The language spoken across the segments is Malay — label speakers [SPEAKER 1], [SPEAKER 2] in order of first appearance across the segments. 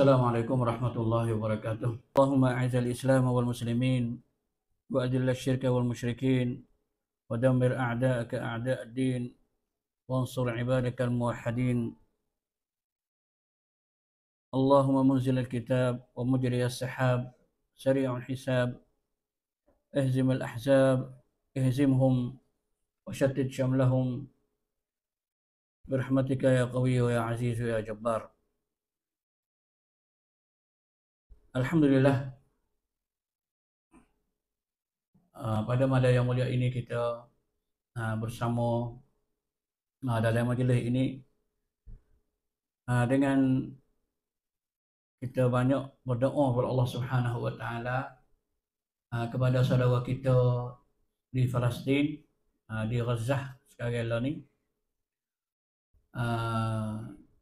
[SPEAKER 1] السلام عليكم ورحمة الله وبركاته اللهم أعز الإسلام والمسلمين وأذل الشرك والمشركين ودمر أعداءك أعداء الدين وانصر عبادك الموحدين اللهم منزل الكتاب ومجري السحاب سريع الحساب اهزم الأحزاب اهزمهم وشتت شملهم برحمتك يا قوي ويا عزيز ويا جبار Alhamdulillah ah, pada malam yang mulia ini kita ah, bersama ah, dalam majlis ini dengan kita banyak berdoa kepada Allah Subhanahu Wa kepada saudara kita di Palestin di Gaza sekarang ini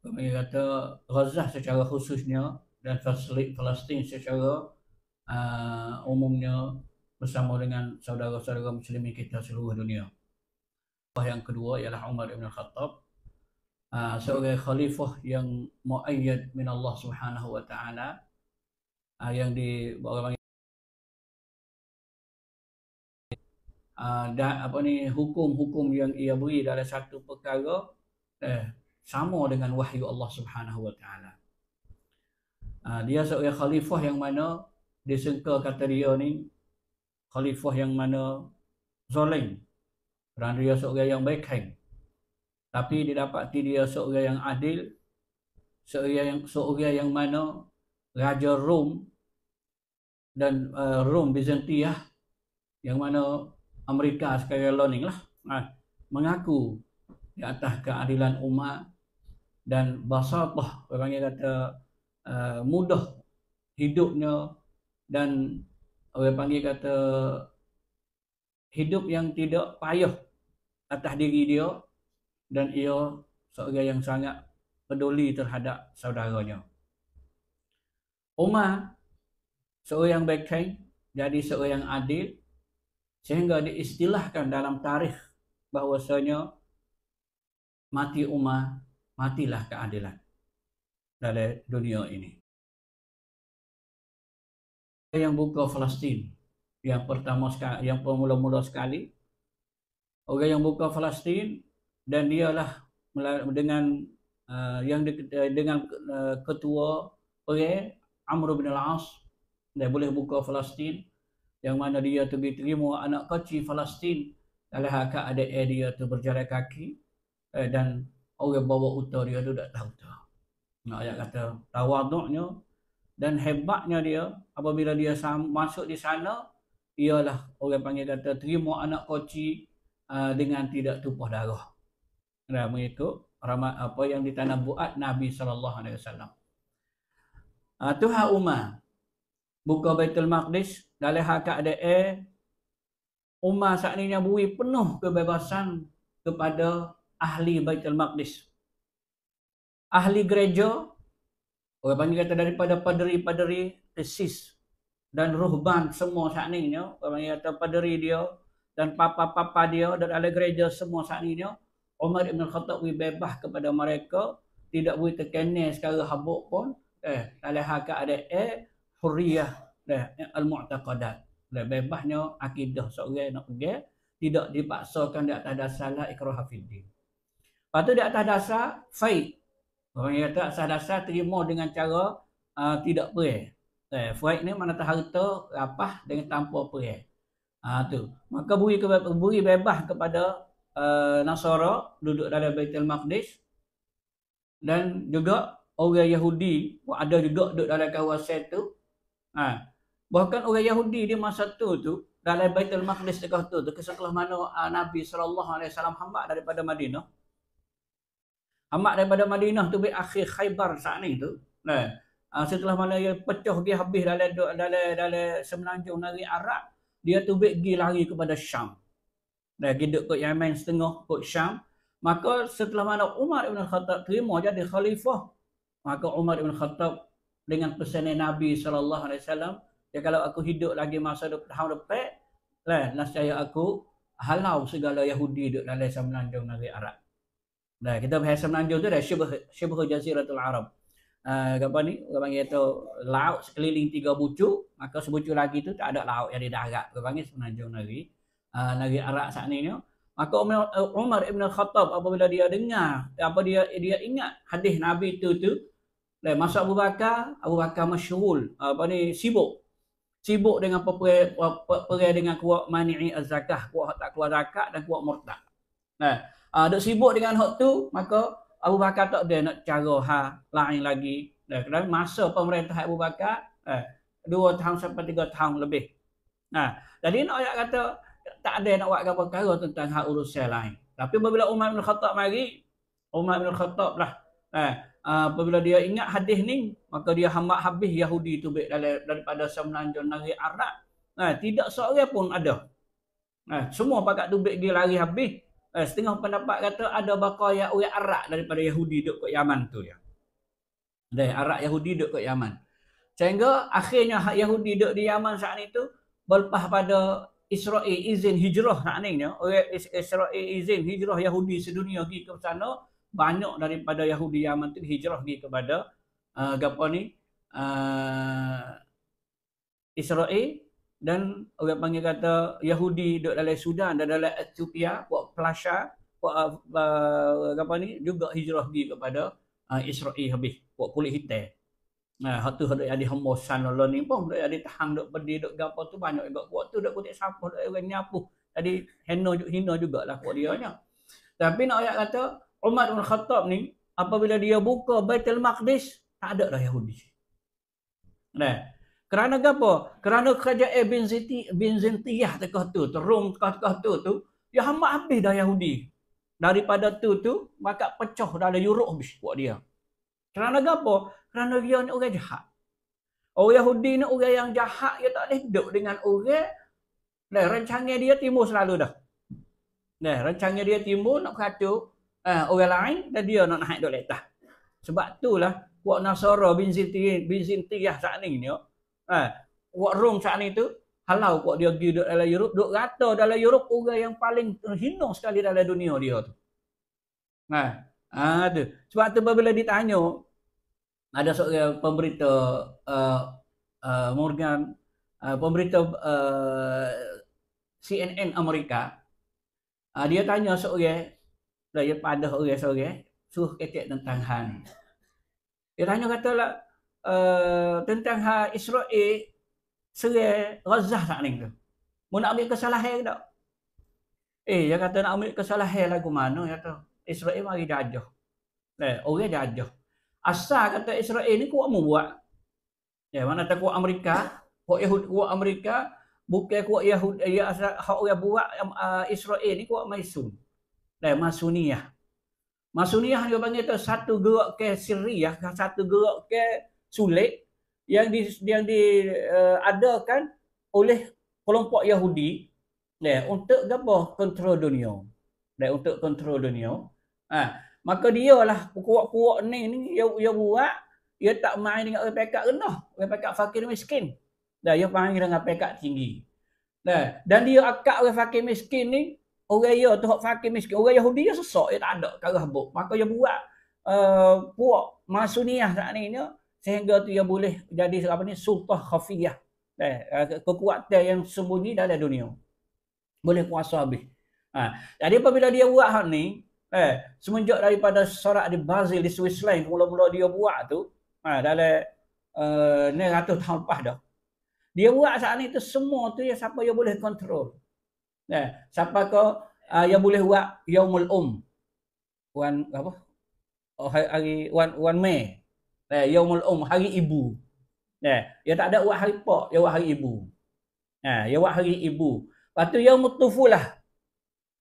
[SPEAKER 1] kami kata Gaza secara khususnya dan Palestin secara uh, umumnya bersama dengan saudara-saudara Muslim kita seluruh dunia. Yang kedua ialah Umar bin Khattab uh, ah, sebagai khalifah yang muayyad min Allah Subhanahu wa taala uh, yang di orang Uh, apa ni hukum-hukum yang ia beri dalam satu perkara eh, sama dengan wahyu Allah Subhanahu wa taala. Ha, dia seorang khalifah yang mana disengka kata dia ni khalifah yang mana zalim. Kerana dia seorang yang baik baikkan. Tapi didapati dia seorang yang adil. Seorang yang, seorang yang mana Raja Rom dan uh, Rom Bizantia yang mana Amerika sekarang learning lah uh, mengaku di atas keadilan umat dan basatah orangnya kata Uh, mudah hidupnya dan orang panggil kata hidup yang tidak payah atas diri dia dan ia seorang yang sangat peduli terhadap saudaranya. Umar seorang yang baikkan jadi seorang yang adil sehingga diistilahkan dalam tarikh bahwasanya mati Umar matilah keadilan dalam dunia ini. Yang buka Palestin yang pertama sekali, yang pemula-mula sekali orang yang buka Palestin dan dialah dengan uh, yang di, eh, dengan eh, ketua orang Amr bin Al-As dia boleh buka Palestin yang mana dia tu diterima anak kecil Palestin dalam hak ada dia tu berjalan kaki dan orang bawa utara dia tu tak tahu tahu ayat kata tawaduknya dan hebatnya dia apabila dia masuk di sana ialah orang panggil kata terima anak koci uh, dengan tidak tumpah darah. Dan mengikut rahmat apa yang ditanam buat Nabi sallallahu alaihi wasallam. Ah Tuhan Umar buka Baitul Maqdis dalam hak ada air Umar saat ini buih penuh kebebasan kepada ahli Baitul Maqdis ahli gereja orang panggil kata daripada paderi-paderi tesis dan ruhban semua saat ni ni orang panggil kata paderi dia dan papa-papa dia dan ahli gereja semua saat ni ni Umar Ibn Khattab beri bebas kepada mereka tidak boleh terkenal secara habuk pun eh tali hakat ada eh huriyah eh, al-mu'taqadat dan bebasnya akidah seorang nak pergi tidak dipaksakan di atas dasar ikrah hafidin. Lepas tu di atas dasar faid Orang yang kata asas dasar terima dengan cara uh, tidak perih. Eh, Fuaid ni mana harta rapah dengan tanpa perih. Ah, ha, tu. Maka beri, beri bebas kepada uh, Nasara duduk dalam Baitul Maqdis. Dan juga orang Yahudi pun ada juga duduk dalam kawasan tu. Ha. Bahkan orang Yahudi di masa tu tu dalam Baitul Maqdis dekat tu tu ke sekelah mana uh, Nabi saw hamba daripada Madinah. Amat daripada Madinah tu bil akhir Khaibar saat ni tu. Nah. Kan? Uh, setelah mana dia pecah dia habis dalam dalam dalam semenanjung negeri Arab, dia tu bil gi lari kepada Syam. Dan gi duk kat Yaman setengah kat Syam. Maka setelah mana Umar bin Khattab terima jadi khalifah, maka Umar bin Khattab dengan pesan Nabi sallallahu alaihi wasallam, dia kalau aku hidup lagi masa tahun depan, kan? lah nasihat aku halau segala Yahudi duk dalam semenanjung negeri Arab. Nah, kita bahasa menanjung tu dah syubuh syubuh jaziratul arab. Ah, apa ni? Orang panggil tu laut sekeliling tiga bucu, maka sebucu lagi tu tak ada laut yang di darat. Orang panggil semenanjung negeri ah negeri Arab saat ni ni. Maka Umar Ibn Khattab apabila dia dengar, apa dia dia ingat hadis Nabi tu tu, dan masa Abu Bakar, Abu Bakar masyhul, apa ni sibuk. Sibuk dengan perang dengan kuat mani'i az-zakah, kuat tak kuat zakat dan kuat murtad. Nah, uh, duk sibuk dengan hak tu maka Abu Bakar tak ada nak cara ha lain lagi dah kerana masa pemerintah Abu Bakar eh dua tahun sampai tiga tahun lebih nah jadi nak ayat kata tak ada nak buat apa-apa tentang hak urusan lain tapi apabila Umar bin Khattab mari Umar bin Khattab lah eh ah, apabila dia ingat hadis ni maka dia hambat habis Yahudi tu baik daripada semenanjung negeri Arab nah tidak seorang pun ada Nah, semua pakat tu baik dia lari habis Eh, setengah pendapat kata ada bakar yang orang ya, Arab daripada Yahudi duduk ke Yaman tu ya. ada Arab Yahudi duduk ke Yaman. Sehingga akhirnya hak Yahudi duduk di Yaman saat itu berlepas pada Israel izin hijrah nak ni. Ya. Orang Israel izin hijrah Yahudi sedunia pergi ke sana. Banyak daripada Yahudi Yaman tu hijrah pergi kepada uh, eh, gapa ni? Uh, Israel dan orang panggil kata Yahudi duduk dalam Sudan dan dalam Ethiopia buat Plasha, buat uh, uh, apa ni juga hijrah pergi kepada uh, Israel habis buat kulit hitam nah uh, hatu hadai ada hamba san lo ni pun dak ada tahang dak pedi dak gapo tu banyak juga buat tu dak kutik sapu dak orang nyapu tadi hina juga hina jugalah kuat dia nya tapi nak ayat kata Umar bin Khattab ni apabila dia buka Baitul Maqdis tak ada dah Yahudi nah kerana apa? Kerana kerajaan bin Ziti bin Zintiyah tekah tu, terung tekah-tekah tu tu, ya hamak habis dah Yahudi. Daripada tu tu, maka pecah dalam Europe habis buat dia. Kerana apa? Kerana dia ni orang jahat. Orang Yahudi ni orang yang jahat, dia tak boleh hidup dengan orang. Nah, rancangnya dia timbul selalu dah. Nah, rancangnya dia timbul nak kata eh, orang lain dan dia nak naik duduk dah. Sebab itulah, buat Nasara bin Zinti, bin Zinti saat ni ni, oh. Eh, ha, buat room saat ni tu, halau kok dia pergi duduk dalam Europe, duduk rata dalam Europe orang yang paling hina sekali dalam dunia dia tu. Nah, ha, ha, ah tu. Sebab tu bila ditanya ada seorang pemberita uh, uh, Morgan uh, pemberita uh, CNN Amerika uh, dia tanya seorang dia pada orang seorang suruh ketik tentang Han. Dia tanya kata lah. Eh, tentang hal Israel serai Gazah tak ni tu. Mau nak ambil kesalahan ke tak? Eh, dia kata nak ambil kesalahan lagu mana dia tu, Israel mari jajah. Eh, orang jajah. Asal kata Israel ni kuat mu buat. Ya, mana tak kuat Amerika, kuat Yahud, kuat Amerika, bukan kuat Yahudi eh, ya asal hak orang buat uh, Israel ni kuat Maisun. Dan Masuniyah. Masuniyah dia panggil tu satu gerak ke Syria, satu gerak ke sulit yang di yang diadakan eh, uh, oleh kelompok Yahudi ya eh, untuk gabah kontrol dunia. Dan eh, untuk kontrol dunia, ah ha, maka dialah kuat-kuat ni ni ya ya buat ia tak main dengan orang pekat rendah, orang pekat fakir miskin. Dan ia main dengan pekat tinggi. Dan, dan dia akak orang fakir miskin ni, orang ia tu fakir miskin. Orang Yahudi dia sesak, dia tak ada kalah buk. Maka dia buat uh, eh, puak masuniah saat ni ni, sehingga tu ia boleh jadi apa ni sultah khafiyah eh, eh, kekuatan yang sembunyi dalam dunia boleh kuasa habis ha. jadi apabila dia buat hal ni eh, semenjak daripada sorak di Brazil, di Switzerland mula-mula dia buat tu ha, dalam ni uh, eh, ratus tahun lepas dah dia buat saat ni tu semua tu yang siapa yang boleh kontrol eh, siapa kau uh, yang boleh buat yaumul Mulum, wan apa oh, hari wan wan mei Eh, ya umul um, hari ibu. Eh, ya tak ada buat hari pak, ya buat hari ibu. Eh, ya buat hari ibu. Patu tu ya umul tufulah.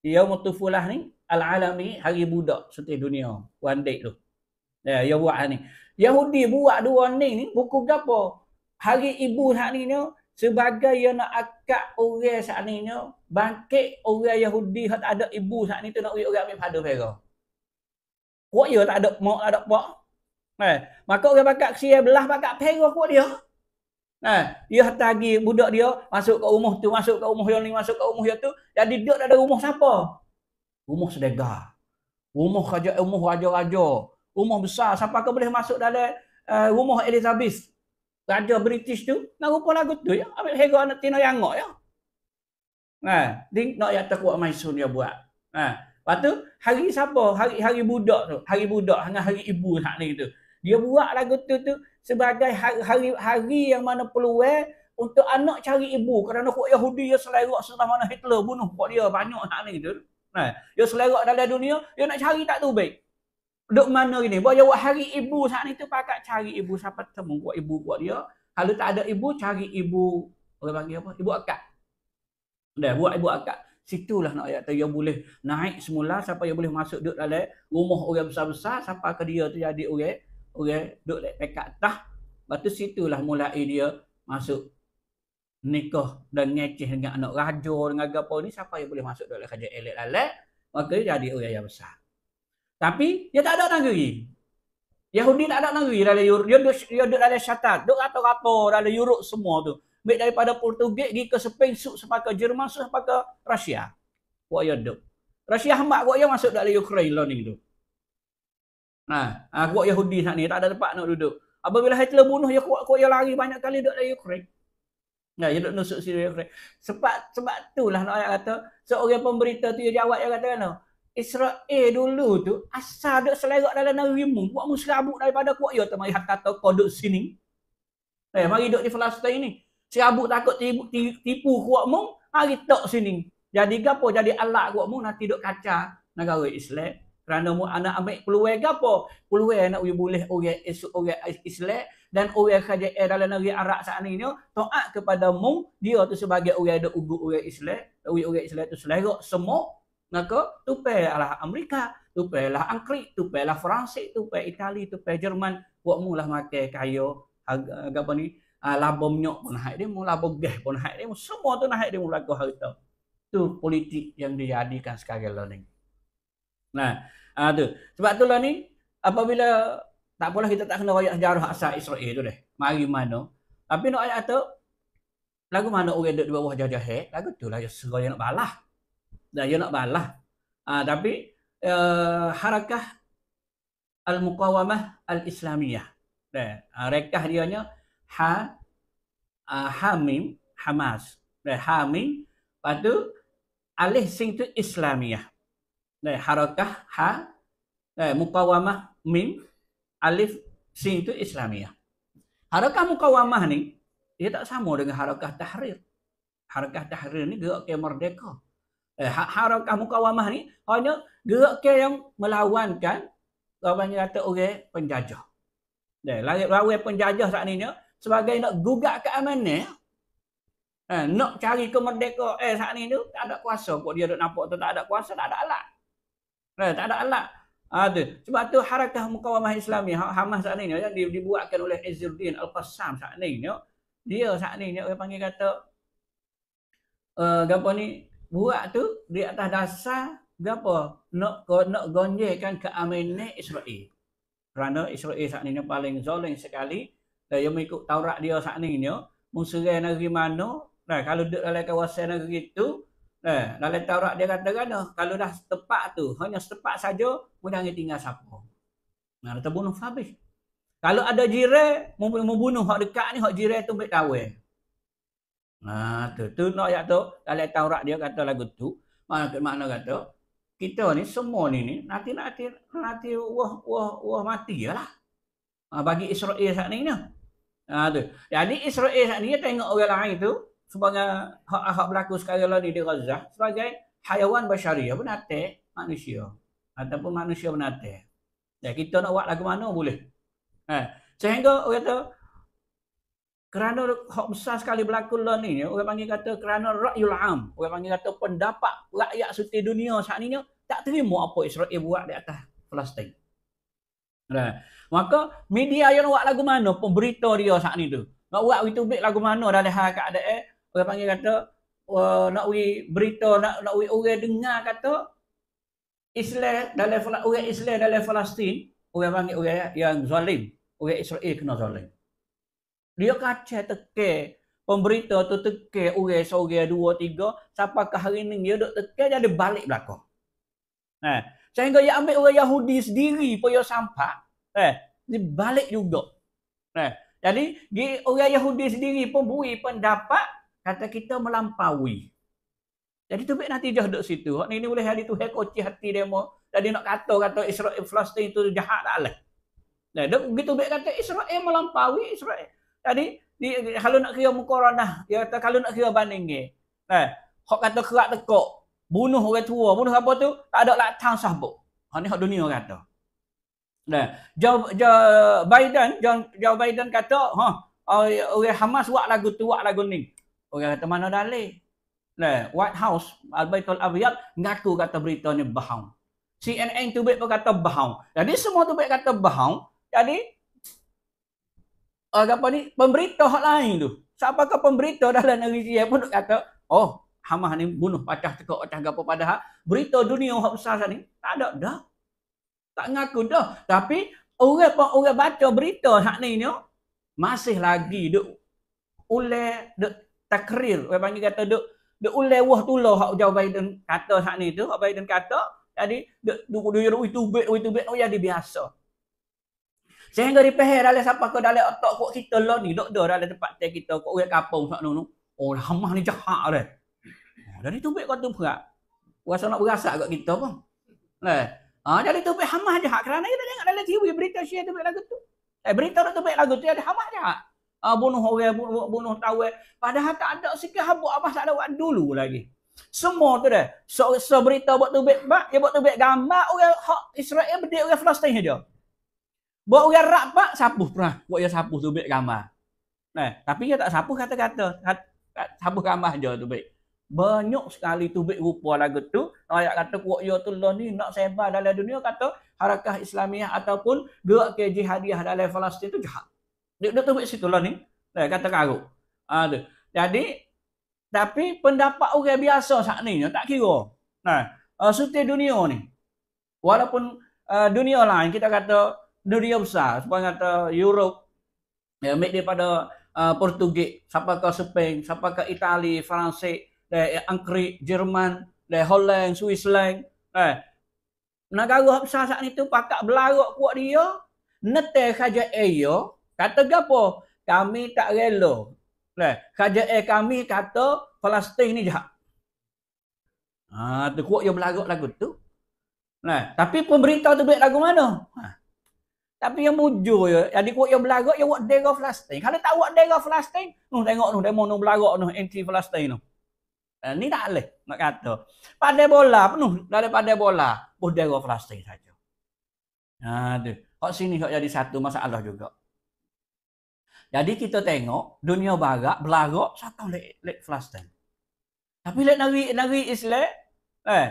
[SPEAKER 1] Ya umul tufulah ni, al-alam ni hari budak seti dunia. One day tu. Eh, ya buat ni. Yahudi buat dua ni ni, buku apa? Hari ibu hak ni ni, sebagai yang nak akak orang saat ni ni, bangkit orang Yahudi yang ada ibu saat ni tu nak uji orang ambil pada mereka. Kok ya tak ada mak, ada pak? Nah, eh, maka orang bakat kesian belah bakat perah kuat dia. Nah, eh, dia tagi budak dia masuk ke rumah tu, masuk ke rumah yang ni, masuk ke rumah yang tu. Jadi dia tak ada rumah siapa? Rumah sedega. Rumah raja, umuh raja-raja. Rumah besar. Siapa ke boleh masuk dalam uh, rumah Elizabeth? Raja British tu. Nak rupa lagu tu ya. Ambil hega anak tina yang ngok ya. Nah, ding nak yang takut maisun dia buat. Nah, lepas tu hari siapa? Hari hari budak tu. Hari budak dengan hari ibu nak ni tu. Dia buat lagu tu tu sebagai hari hari yang mana peluang eh, untuk anak cari ibu kerana kok Yahudi ya selera setelah mana Hitler bunuh kok dia banyak hak ni tu. Nah, ya selera dalam dunia, dia nak cari tak tu baik. Duk mana ini? Bawa jawab hari ibu saat ni tu pakat cari ibu siapa temu buat ibu buat dia. Kalau tak ada ibu cari ibu orang panggil apa? Ibu akak. Dah buat ibu akak. Situlah nak ayat tu yang boleh naik semula siapa yang boleh masuk duduk dalam rumah orang besar-besar siapa ke dia tu jadi orang orang duduk dekat pekat tah. Lepas tu situlah mulai dia masuk nikah dan ngecih dengan anak raja dengan apa ni siapa yang boleh masuk dalam kerja elek lalek maka dia jadi orang yang besar tapi dia tak ada negeri Yahudi tak ada negeri dalam Yur dia duduk, duduk dalam syatan duduk rata-rata dalam Europe semua tu baik daripada Portugis pergi ke Spain sup sampai Jerman sup sampai Rusia buat yang duduk Rusia hamak buat yang masuk dalam Ukraine learning duduk. Ha, ha, kuat Yahudi saat ni tak ada tempat nak duduk. Apabila Hitler bunuh ya kuat kuat ya lari banyak kali duduk dari Ukraine. Ya, dia ya, ya duduk nusuk Syria Ukraine. Sebab sebab itulah nak ayat kata seorang pemberita tu ya dia jawab dia kata kan. Israel dulu tu asal duduk selerak dalam negeri mu Kuat mu serabut daripada kuat ya temari hak kata kau duduk sini. Eh, mari duduk di Palestin ni. Serabut takut tipu, tipu kuat mu hari tok sini. Jadi gapo jadi alat kuat mu nanti duduk kaca negara Islam kerana mu anak ambil peluang apa? Peluang nak uyu boleh orang esok orang Islam dan orang kerja era dalam negeri Arab saat ini taat kepada mu dia tu sebagai orang ada ugu orang Islam, orang Islam tu selera semua maka tu pelah Amerika, tu pelah Angkrik, tu pelah Perancis, tu Itali, tu Jerman, buat mu lah makan kaya apa ni? Uh, ah, labo minyak pun naik dia, mau labo gas pun naik dia, semua tu naik dia mau kau harta. Tu politik yang dijadikan sekarang learning. Nah, ha, tu. Sebab tu lah ni apabila tak apalah kita tak kena royak sejarah asal Israel tu deh. Mari mana? Tapi nak ayat tu lagu mana orang duduk di bawah jajah hek, lagu tu lah seroy nak balah. Dah dia nak balah. Ha, tapi uh, harakah al-muqawamah al-islamiyah. Deh, ah, ha, rekah dia nya ha uh, hamim hamas. Deh, hamim patu alih sing tu islamiyah. Nah, eh, harakah ha eh, mukawamah mim alif sin itu islamiah. Harakah mukawamah ni dia tak sama dengan harakah tahrir. Harakah tahrir ni gerak ke merdeka. Eh, ha- harakah mukawamah ni hanya gerak ke yang melawankan orang yang kata orang penjajah. Nah, eh, lawan penjajah saat ni sebagai nak gugat keamanan eh, nak cari kemerdekaan eh, saat ni tu tak ada kuasa kok dia nak nampak tu tak ada kuasa tak ada alat Right? Tak ada alat. Ha, tu. Sebab tu harakah mukawamah islami ha, Hamas saat ini yang dibuatkan oleh Izzuddin Al-Qassam saat ini. Yo. Dia saat ini orang panggil kata uh, eh, gapo ni buat tu di atas dasar gapo nak nak gonjekan keamanan Israel. Kerana Israel saat ini paling zalim sekali dan yang mengikut Taurat dia saat ini yo, musuh negeri mana? Nah, kalau duduk dalam kawasan negeri itu, Eh, dalam Taurat dia kata kan oh, kalau dah setepak tu, hanya setepak saja mudah dia tinggal siapa. Nah, dia terbunuh habis. Kalau ada jirai, mungkin membunuh hak dekat ni, hak jirai tu baik tahu. Eh. Nah, tu tu nak ya tu, dalam Taurat dia kata lagu tu. Maksud mana kata? Kita ni semua ni ni nanti nanti nanti wah wah wah mati jelah. lah. bagi Israel saat ni ni. Ha tu. Jadi Israel saat ni tengok orang lain tu, sebagai hak-hak berlaku sekali lah di Gaza sebagai haiwan basyariah pun atas manusia ataupun manusia benar atas. Dan ya, kita nak buat lagu mana boleh. Ha. Sehingga orang kata kerana hak besar sekali berlaku lah ni orang panggil kata kerana ra'yul am, orang panggil kata pendapat rakyat seluruh dunia saat ini tak terima apa Israel buat di atas Palestin. Nah, ha, maka media yang buat lagu mana pun dia saat ni tu. Nak buat itu lagu mana dalam hal keadaan eh? orang panggil kata uh, nak uri berita nak nak uri orang dengar kata Islam dalam orang Islam dalam Palestin orang panggil orang yang zalim orang Israel kena zalim dia kacau teke pemberita tu teke orang seorang dua tiga siapa ke hari ni dia duk teke jadi balik belakang nah eh, sehingga dia ambil orang Yahudi sendiri pun dia sampak eh dia balik juga nah eh, jadi dia, orang Yahudi sendiri pun beri pendapat kata kita melampaui. Jadi tu baik nanti duduk situ. Hak ini boleh hari tu hak kocih hati demo. Tadi nak kata kata Israel Palestin itu jahat tak leh. Nah, dok begitu baik kata Israel melampaui Israel. Tadi di kalau nak kira mukorona, ya kata kalau nak kira banding Nah, hak kata kerak tekok, bunuh orang tua, bunuh apa tu? Tak ada tang sahbu. Hak ni hak dunia kata. Nah, Joe Biden, Joe Biden kata, ha, huh, orang Hamas buat lagu tu, buat lagu ni. Orang kata mana dalih? Nah, White House, Al-Baitul Abiyat, ngaku kata berita ni bahang. CNN tu baik kata bahang. Jadi semua tu baik kata bahang. Jadi, uh, apa ni? Pemberita hak lain tu. Siapakah pemberita dalam negeri Syria pun kata, oh, Hamah ni bunuh pacah tekak pacah gapo padahal berita dunia hak besar sana ni tak ada dah. Tak ngaku dah. Tapi orang pun orang baca berita hak ni ni masih lagi duk oleh duk takrir orang panggil kata duk duk ulai wah tulah hak jawab Biden kata hak ni tu hak Biden kata jadi duk duk duyur itu bet itu bet oh dia biasa sehingga di peher dalam siapa ke dalam otak kok kita lo ni dok dok. dalam tempat teh kita kok orang kapau sak nu oh hamah ni jahat dah dari tu bet kau tu berat rasa nak berasa kat kita pun lah eh, ha dari tu bet hamah jahat kerana kita tengok dalam TV berita share tu lagu tu eh berita tu bet lagu tu ada hamah jahat Uh, bunuh orang, bunuh, bunuh tawar. Padahal tak ada sikit habuk apa tak ada buat dulu lagi. Semua tu dah. So, so berita buat tu baik pak, dia buat tu baik gambar orang hak Israel berdiri orang Palestin dia. Buat orang rak pak, sapu pernah. Buat dia sapu tu baik gambar. Nah, eh, tapi dia tak sapu kata-kata. Sapu gambar je tu baik. Banyak sekali tu baik rupa lagu tu. Ayat kata buat ya tu lah ni nak sebar dalam dunia kata harakah Islamiah ataupun gerak ke jihadiah dalam Palestin tu jahat. Duk duk duk situ lah ni. Dah kata karu. Ha, tu. Jadi tapi pendapat orang biasa sak ni tak kira. Nah, ha, uh, sutir dunia ni. Walaupun uh, dunia lain kita kata dunia besar, sebab kata Europe ya make daripada uh, Portugis, siapa ke Spain, siapa ke Itali, France, dari Angkri, Jerman, dari Holland, Switzerland. Nah, ha. negara besar sak ni tu pakak belarak kuat dia, netel saja ayo, Kata gapo, Kami tak rela. Nah, kerajaan eh, kami kata Palestin ni jahat. Ha, tu kuat yang berlagak lagu tu. Nah, tapi pemberita tu duit lagu mana? Ha. Tapi yang bujur ya, jadi kuat yang berlagak yang buat negara Palestin. Kalau tak buat negara Palestin, noh tengok noh demo noh berlagak noh anti Palestin noh. Eh, ni tak boleh nak kata. Pada bola penuh daripada bola, buat negara Palestin saja. Ha, tu. Kok sini kok jadi satu masalah juga. Jadi kita tengok dunia barat belarak satu lek lek Palestin. Tapi lek negeri negeri Islam eh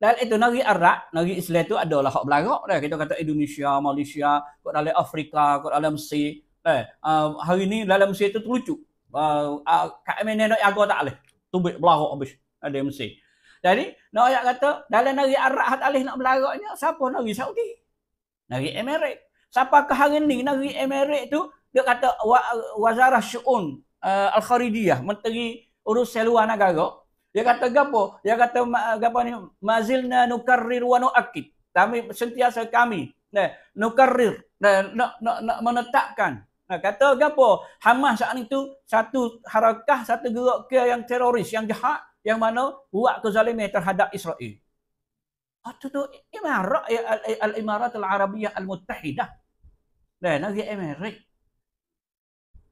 [SPEAKER 1] dan itu negeri Arab, negeri Islam itu adalah hak belarak dah. Kita kata Indonesia, Malaysia, kok dalam Afrika, kok dalam si eh um, hari ini dalam Mesir itu terlucu. Uh, ah, ah, KMN nak aku tak leh Tubik belarak habis ada Mesir. Jadi, nak ayat kata dalam negeri Arab hak alih nak belaraknya siapa negeri Saudi? Negeri Emirat. Siapakah hari ni negeri Emirat itu dia kata wazarah syu'un uh, al-kharidiyah menteri urus luar negara dia kata gapo dia kata gapo ni mazilna nukarrir wa nuakkid kami sentiasa kami ne eh, nukarrir ne eh, nak nak na, menetapkan ne, kata gapo Hamas saat itu satu harakah satu gerakan yang teroris yang jahat yang mana buat kezaliman terhadap Israel. Itu ah, tu Imarat Al-Imarat Al-Arabiyah Al-Mutahidah. Dan nazi Emirat.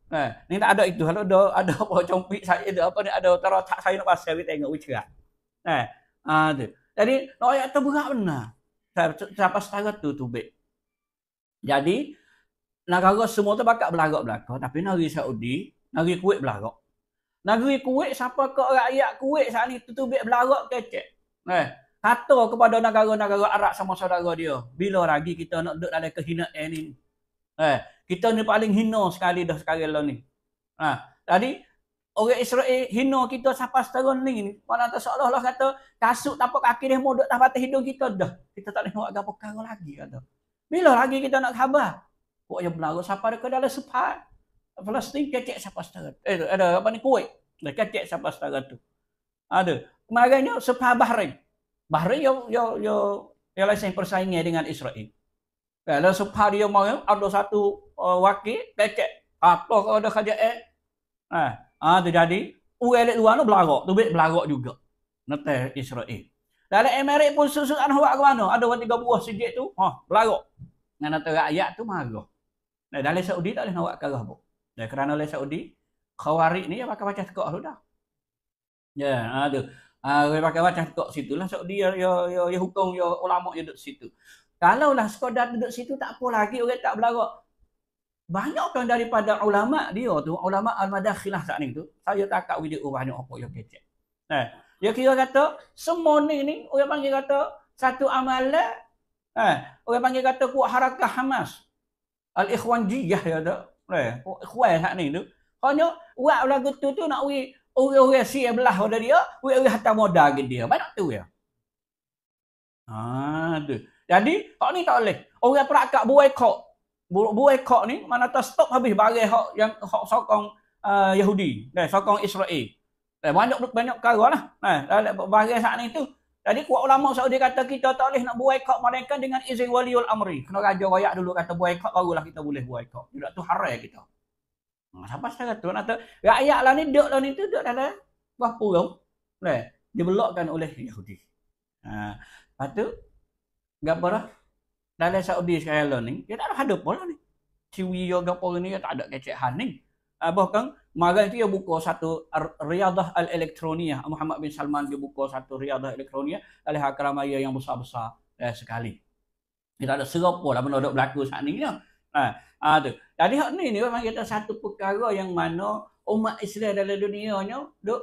[SPEAKER 1] Eh, ni tak ada itu. Kalau ada ada apa compit saya ada apa ni ada utara tak saya nak pasal kita tengok which Nah, ah eh, ha, tu. Jadi nak ayat tu berat benar. Siapa setara tu tu baik. Jadi negara semua tu bakat belarak belaka tapi negeri Saudi, negeri Kuwait belarak. Negeri Kuwait siapa ke rakyat Kuwait saat ni tu tu baik belarak kecek. Eh, kata kepada negara-negara Arab sama saudara dia, bila lagi kita nak duduk dalam kehinaan ini. Eh, kita ni paling hina sekali dah sekarang lah ni. Ha, tadi orang Israel hina kita sampai setahun ni. Pada atas Allah kata, kasut tapak kaki dia mau duduk tapak hidung kita dah. Kita tak boleh buat apa lagi kata. Bila lagi kita nak khabar? Kok yang belarut sampai ke dalam sepat. Palestin kecek sampai setahun. Eh, ada apa ni kuih? Dah kecek sampai setahun tu. Ada. Kemarinnya sepah Bahrain. Bahrain yang yang yang yang lain persaingan dengan Israel. Kalau eh, sepah dia mahu eh, ada satu uh, wakil pecek apa kau ada kerja eh. Nah, ha tu jadi ulek luar tu belarak, tu baik juga. Nete Israel. Dalam Amerika pun susunan huak ke mana? Ada orang tiga buah sejak tu, ha belarak. Dengan nata rakyat tu marah. Nah, dalam Saudi tak boleh nak buat kerah pun. Nah, kerana dalam Saudi, khawarik ini dia pakai macam tekak tu dah. Ya, yeah, ha, tu. Ha, dia pakai macam tekak situ lah. Saudi, ya, ya, ya, hukum, ya ulama' dia situ. Kalau lah sekadar duduk situ tak apa lagi orang tak belarak. Banyak kan daripada ulama dia tu, ulama al-madakhilah saat ni tu, saya tak akan widi orang ni apa yang kecil. Nah, eh, dia kira kata, semua ni ni, orang panggil kata, satu amalan, eh, orang panggil kata, kuat harakah Hamas. Al-ikhwan jiyah ya tu. Eh, oh, ikhwan saat ni tu. Hanya, buat lagu tu tu nak widi orang-orang si belah dari dia, orang-orang hantar modal ke dia. Banyak tu ya. Ah, tu. Jadi, hak ni tak boleh. Orang perakak buai kok, buai kok ni, mana tak stop habis bagai hak yang hak sokong uh, Yahudi. Nah, eh, sokong Israel. Nah, eh, banyak banyak perkara lah. Nah, bagai saat ni tu. Jadi, kuat ulama Saudi kata kita tak boleh nak buai kok mereka dengan izin waliul amri. Kena raja royak dulu kata buai buaikot, barulah kita boleh buai kok. Tidak tu haram kita. Hmm, siapa saya kata? Nata, rakyat lah ni, dok lah ni tu, duduk dalam buah purung. Nah, dibelokkan oleh Yahudi. Ha. Lepas tu, gapo dah dalam Saudi sekarang lah ni dia tak ada hada pula ni TV yo gapo ni dia tak ada kecehan ni ah, bahkan Marah itu dia buka satu riadah al-elektroniah. Muhammad bin Salman dia buka satu riadah elektroniah oleh hakramaya yang besar-besar eh, sekali. Kita ada serapa lah benda berlaku saat ini. Ya. Ha, ha, tu. Jadi hak ni ni memang kita satu perkara yang mana umat Islam dalam dunianya duk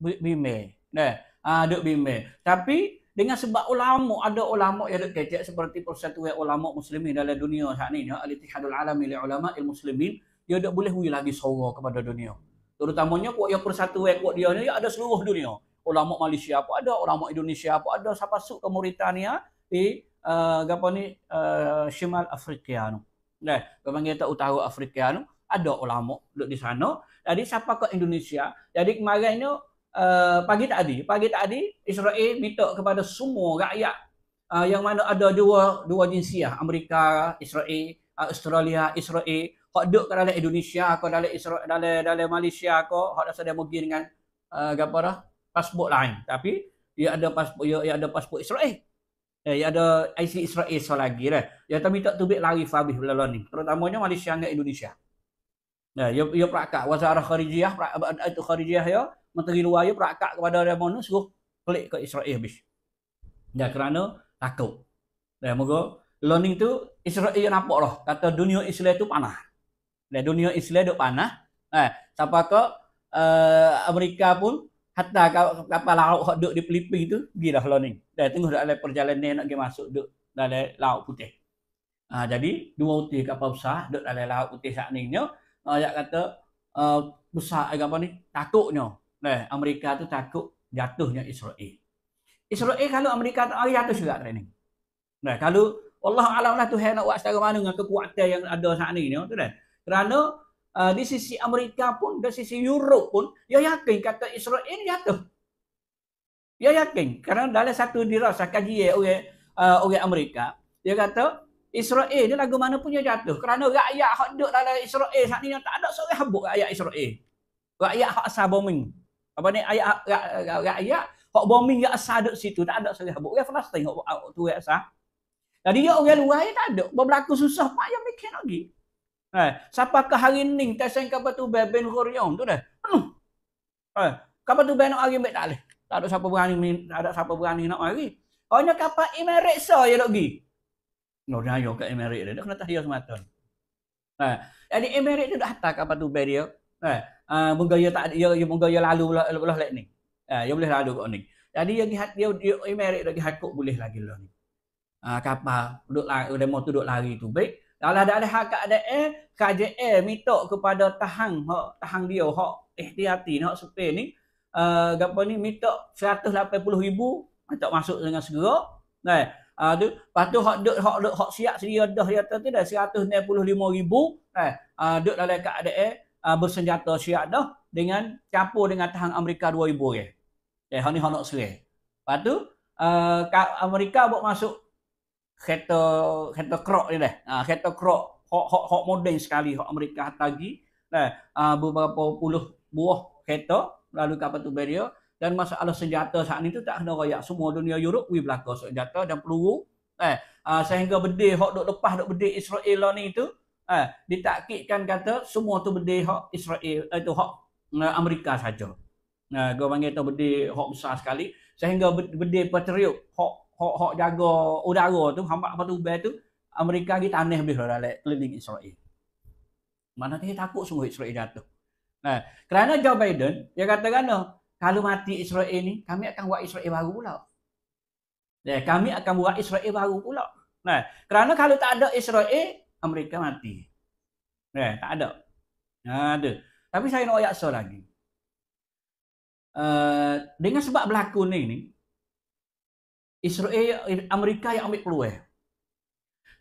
[SPEAKER 1] bimbing. Nah, eh, ha, duk bimbing. Tapi dengan sebab ulama, ada ulama yang ada kecek seperti persatuan ulama muslimin dalam dunia saat ini. Ya, Al-Itihadul Alami li ulama il muslimin, dia tak boleh hui lagi sorok kepada dunia. Terutamanya kuat yang persatuan kuat dia ni, ya ada seluruh dunia. Ulama Malaysia apa ada, ulama Indonesia apa ada, siapa suk ke Mauritania di uh, apa ni, uh, Shimal Afrika Nah, kalau panggil tak utara Afrika ni, ada ulama duduk di sana. Jadi siapa ke Indonesia? Jadi kemarin ni, Eh, pagi tadi, pagi tadi Israel minta kepada semua rakyat uh, yang mana ada dua dua jinsiah, Amerika, Israel, uh, Australia, Israel, hak duduk kat dalam Indonesia, kau dalam Israel, dalam dalam Malaysia kau, hak rasa dia mungkin dengan uh, apa Pasport lain. Tapi dia ada pasport dia, ada pasport Israel. Eh, ada IC Israel so lagi lah. Ya tapi tak tubik lari Fabih belalon ni. Terutamanya Malaysia dengan Indonesia. Nah, ya ya prakak wazarah kharijiah prak itu kharijiah ya menteri luar dia perakat kepada dia mana suruh klik ke Israel eh, habis. Dan kerana takut. Dan moga learning tu Israel yang nampak lah. Kata dunia Islam tu panah. Dan dunia Islam duk panah. Eh, sampai ke uh, Amerika pun hatta kapal laut hak duk di Filipina tu pergi dah learning. Dan tengok dah ada perjalanan nak pergi masuk duk dalam laut putih. Ha, jadi dua uti kapal besar duk dalam laut putih saat ni ah, eh, ni. Uh, kata uh, besar apa ni? Takutnya eh, Amerika tu takut jatuhnya Israel. Israel kalau Amerika tak ada jatuh juga training. Nah, kalau Allah Alam lah Tuhan nak buat secara mana dengan kekuatan yang ada saat ini, ni tu kan? Kerana uh, di sisi Amerika pun, di sisi Europe pun, dia yakin kata Israel ini jatuh. Dia yakin. Kerana dalam satu dirasa kaji oleh, uh, oleh Amerika, dia kata Israel ini lagu mana punya jatuh. Kerana rakyat yang duduk dalam Israel saat ini tak ada seorang habuk rakyat Israel. Rakyat yang sabar minggu apa ni ayat rakyat hak bombing yang asal dekat situ tak ada salah habuk orang Palestin hak tu yang asal jadi dia orang luar tak ada berlaku susah pak yang mikir lagi ha eh, siapa ke hari ni tesen kapal tu ben ghoryon tu dah penuh ha eh, kapal tu benok hari mek tak tak ada siapa berani tak ada siapa berani nak mari hanya kapal emirates sah so, yang nak pergi no dia yo kat emirates dia kena tahiyah semata ha eh, jadi emirates tu dah hantar kapal tu dia ha eh, Ah, moga ya tak ya ya moga ya lalu lah lah lah ni. Ah ya boleh lalu kok ni. Jadi yang dia dia merek lagi hakuk boleh lagi lah ni. Ah kapal duduk lari udah mau duduk lagi tu baik. Kalau ada ada hak ada eh KJE mitok kepada tahang hak tahang dia hak ihtiyati hak supaya ni eh ni ah, mitok seratus minta puluh ribu mitok masuk dengan segera. Nah, eh, uh, tu lepas tu hak duk hak duk hak siap sedia dah dia tu dah 165 ribu. Nah, eh, uh, duk dalam keadaan eh, uh, bersenjata syiak dah dengan campur dengan tahan Amerika 2000 orang. Okay. Eh, okay, hani hanok serai. Lepas tu uh, Amerika buat masuk kereta kereta krok ni dah. Uh, kereta krok hok hok hok moden sekali hok Amerika hatagi. Nah, uh, beberapa puluh buah kereta lalu kapal tu beria dan masalah senjata saat ni tu tak ada rakyat semua dunia Europe we belaka senjata dan peluru. Eh, uh, sehingga bedih hok dok lepas dok bedih Israel lah ni tu eh, ditakkidkan kata semua tu bedih hak Israel itu eh, hak eh, Amerika saja. Nah, eh, gua panggil tu bedih hak besar sekali sehingga bedih patriot hak hak hak jaga udara tu hamba apa tu bel tu Amerika lagi tanah lebih dalam keliling Israel. Mana dia takut semua Israel jatuh. Nah, kerana Joe Biden dia kata kena oh, kalau mati Israel ni kami akan buat Israel baru pula. Ya, kami akan buat Israel baru pula. Nah, kerana kalau tak ada Israel, Amerika mati. Eh, tak ada. Tak ah, ada. Tapi saya nak ayat lagi. Uh, dengan sebab berlaku ni, ni Israel Amerika yang ambil peluang.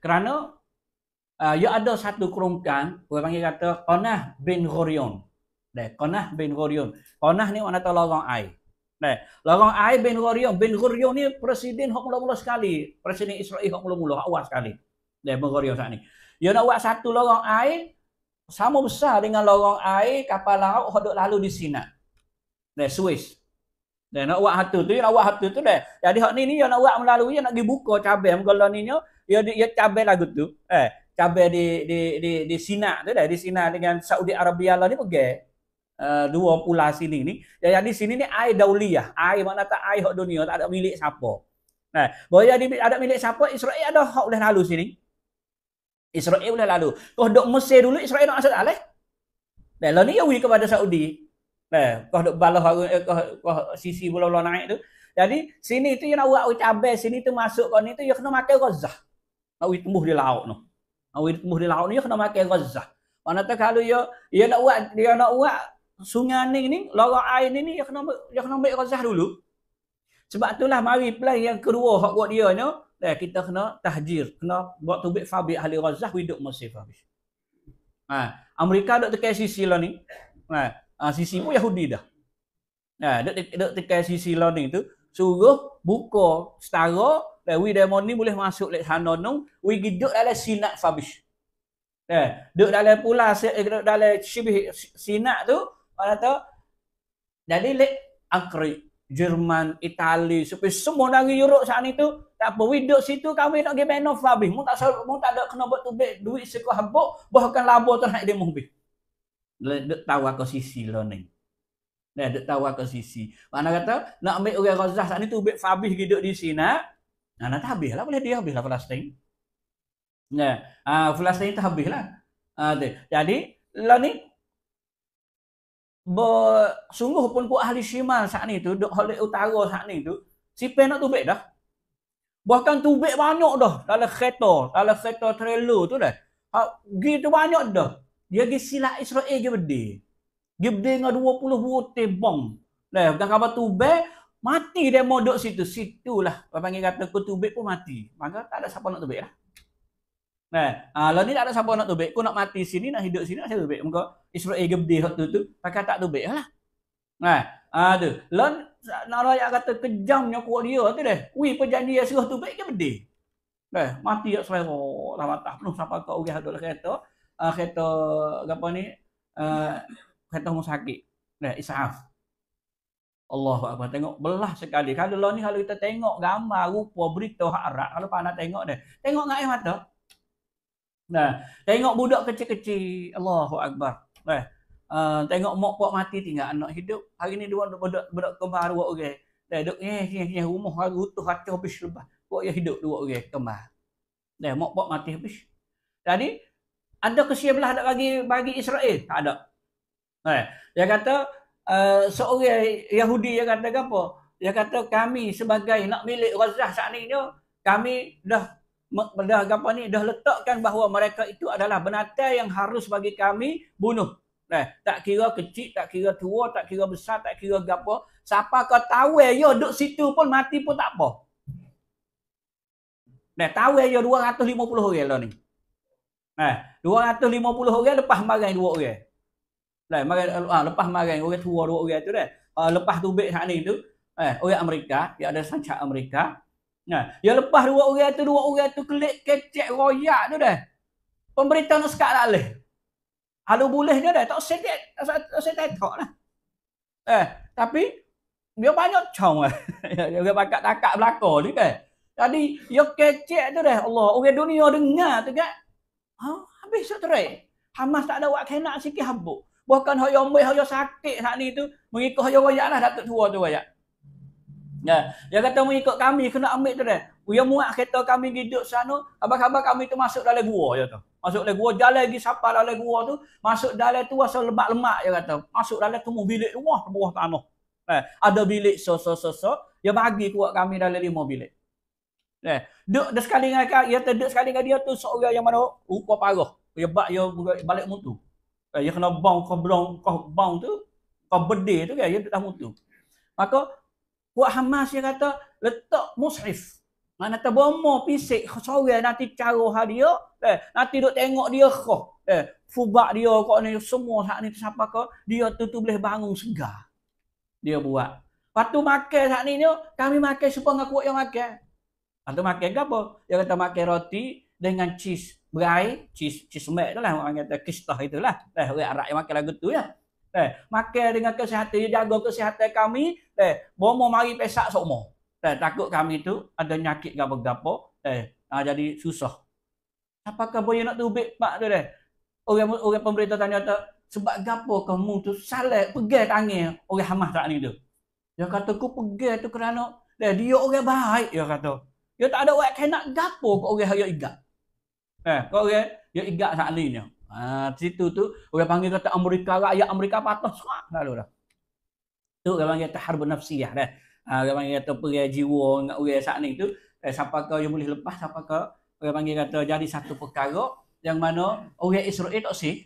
[SPEAKER 1] Kerana uh, ia ada satu kerongkan, orang panggil kata Qanah bin Ghurion. dek eh, Qanah bin Ghurion. Qanah ni orang kata lorong air. Dah, lorong air bin Ghurion. Bin Ghurion ni presiden hok mula-mula sekali. Presiden Israel hok mula-mula awal sekali. dek bin Ghurion saat ni. Dia nak buat satu lorong air sama besar dengan lorong air kapal laut hodok lalu di sini. Dan Swiss. Dan nak buat satu tu, dia nak buat satu tu dah. Jadi hak ni ni dia nak buat melalui dia nak dibuka cabai menggala ni dia dia, dia cabai lagu tu. Eh, cabai di di di di sini. tu dah, di sini dengan Saudi Arabia lah ni pergi. Uh, dua pulau sini ni. Jadi di sini ni air dauliah, air makna tak air hak dunia, tak ada milik siapa. Nah, eh, boleh jadi ada milik siapa? Israel ada hak boleh lalu sini. Israel boleh lalu. Kau oh, dok Mesir dulu, Israel nak asal alih. Dan lalu ni, awi kepada Saudi. Nah, kau duduk balah, eh, kau, sisi bulan-bulan naik tu. Jadi, sini tu yang nak awi cabai, sini tu masuk kau ni tu, yang kena makan gozah. Awi tumbuh di laut tu. Awi tumbuh di laut ni, yang kena makan gozah. Mana tu kalau dia, dia nak buat, dia nak buat sungai ni ni, lorak air ni ni, dia kena, dia kena ambil gozah dulu. Sebab itulah mari pelan yang kedua, hak buat dia ni, eh, kita kena tahjir, kena buat tubik fabi ahli razah hidup masif habis. Ha, Amerika dok tekan sisi lah ni. Ha, ha, sisi pun Yahudi dah. Ha, dok dok tekan sisi lah ni tu suruh buka setara dan eh, we demon ni boleh masuk lek sana nu, we giduk dalam sinat fabis. Ha, eh, duk dalam pula eh, duk dalam sibih sinak tu, mana tu dari lek Angkri, Jerman, Itali, supaya semua dari Europe saat itu tak apa, we duduk situ kami nak pergi main nofa lah, habis. Mung tak, mung tak ada kena buat tubik duit seku habuk, bahkan labu tu nak demo habis. Dia tahu aku sisi lo ni. Eh, dia tahu aku sisi. Mana kata, nak ambil orang razah saat ni tubik Fabih hidup di sini. Ah. Nah, nanti habis lah. Boleh dia habis lah Palestine. Nah, uh, Palestine itu habis lah. Uh, Jadi, lo ni, bo, sungguh pun ku ahli Shimal saat ni tu, duk holik utara saat ni tu, si penak tubik dah. Bahkan tubik banyak dah dalam kereta, dalam kereta trailer tu dah. Ha, gitu banyak dah. Dia pergi silat Israel je eh, berdi. Dia berdi dengan 20 buah tebong. Dah, bukan kabar tubik, mati dia mau duduk situ. Situlah. Orang panggil kata ku tubik pun mati. Maka tak ada siapa nak tubik lah. Nah, ha, ni tak ada siapa nak tubik. Ku nak mati sini, nak hidup sini, nak saya tubik. Muka Israel eh, gede waktu tu, pakai tak tubik lah. Nah, ha, tu nak rakyat kata kejamnya kuat dia tu deh. Wi perjanji yang serah tu baik ke bedih. Deh, mati tak selera lah matah penuh sampai kau ugih hadut kereta. Uh, kereta apa ni? Uh, kereta rumah sakit. Deh, isaf. Allah apa tengok belah sekali. Kalau lo lah ni kalau kita tengok gambar rupa berita harap kalau pak nak tengok deh. Tengok ngai mata. Nah, tengok budak kecil-kecil. Allahu akbar. Deh. Uh, tengok mak puak mati tinggal anak hidup. Hari ni dua budak budak kembar dua orang. Dia duk eh eh eh rumah hari utuh hati habis lebah. Puak yang hidup dua orang kembar. Dia mak puak mati habis. Tadi ada kesian belah nak bagi bagi Israel? Tak ada. Eh, dia kata uh, seorang Yahudi yang kata apa? Dia kata kami sebagai nak milik Gaza saat ini kami dah dah apa ni dah letakkan bahawa mereka itu adalah benatang yang harus bagi kami bunuh Nah eh, tak kira kecil, tak kira tua, tak kira besar, tak kira apa. Siapa kau tahu ya, duduk situ pun mati pun tak apa. Nah, tahu eh, ya 250 orang lah ni. Nah, eh, 250 orang lepas marang dua orang. Lah, marang ah, lepas marang orang tua dua orang tu dah. Uh, lepas tubik hak ni tu, eh orang Amerika, dia ada sancak Amerika. Nah, dia lepas dua orang tu, dua orang tu kelik kecek royak tu dah. Pemerintah nak sekat lah leh. Kalau boleh je dah, tak sedek, tak sedek lah. Eh, tapi, dia banyak cong lah. dia pakat takat belakang ni kan. Tadi dia kecek tu dah, Allah. Orang dunia dengar tu kan. Ha? Habis tu terik. Hamas tak ada buat kenak sikit habuk. Bahkan orang yang sakit saat ni tu, mengikut orang yang lah, Datuk Tua tu banyak. Nah, dia kata mu ikut kami kena ambil tu dah. Uya muat kereta kami duduk sana, apa-apa kami tu masuk dalam gua ya tu. Masuk dalam gua, jalan lagi sampai dalam gua tu, masuk dalam tu rasa lemak-lemak ya kata. Masuk dalam tu bilik rumah bawah tanah. Nah, ada bilik so so so so, dia bagi kuat kami dalam lima bilik. Nah, duduk dia sekali dengan dia, dia duduk sekali dengan dia tu seorang yang mana rupa parah. Dia bak dia balik mutu. Dia kena bang, kau belum kau bau tu, kau bedil tu kan, dia dah mutu. Maka Buat Hamas dia kata letak musrif Mana tak bomo pisik sore lah, nanti caro lah dia, eh, nanti duk tengok dia kah. Eh, fubak dia kok ni semua saat ni siapa kau Dia tu tu boleh bangun segar. Dia buat. Patu makan saat ni ni, kami makan supaya ngaku kuat yang makan. Patu makan gapo? Dia kata makan roti dengan cheese, berai, cheese cheese mek tu lah orang kata kistah itulah. Eh, orang Arab yang makan lagu tu ya. Eh, makan dengan kesihatan, dia jaga kesihatan kami. Eh, bomo mari pesak semua. Eh, takut kami tu ada nyakit ke apa Eh, nah, ha, jadi susah. Apakah boleh nak tubik pak tu deh? Orang orang pemerintah tanya tak sebab gapo kamu tu salah pegang tangan orang Hamas tak ni tu. Dia kata ku pegang tu kerana deh, dia orang baik dia kata. Dia tak ada wak kena gapo ke orang hayo igat. Eh, kau orang yo igat sak ni ni. Ha, situ tu orang panggil kata Amerika rakyat Amerika patah semua lalu dah. Tu orang panggil kata harbu nafsiyah dah. Ha, orang panggil kata perang jiwa dengan orang saat ni tu eh, siapa kau yang boleh lepas siapa kau orang panggil kata jadi satu perkara yang mana orang Israel tak sih.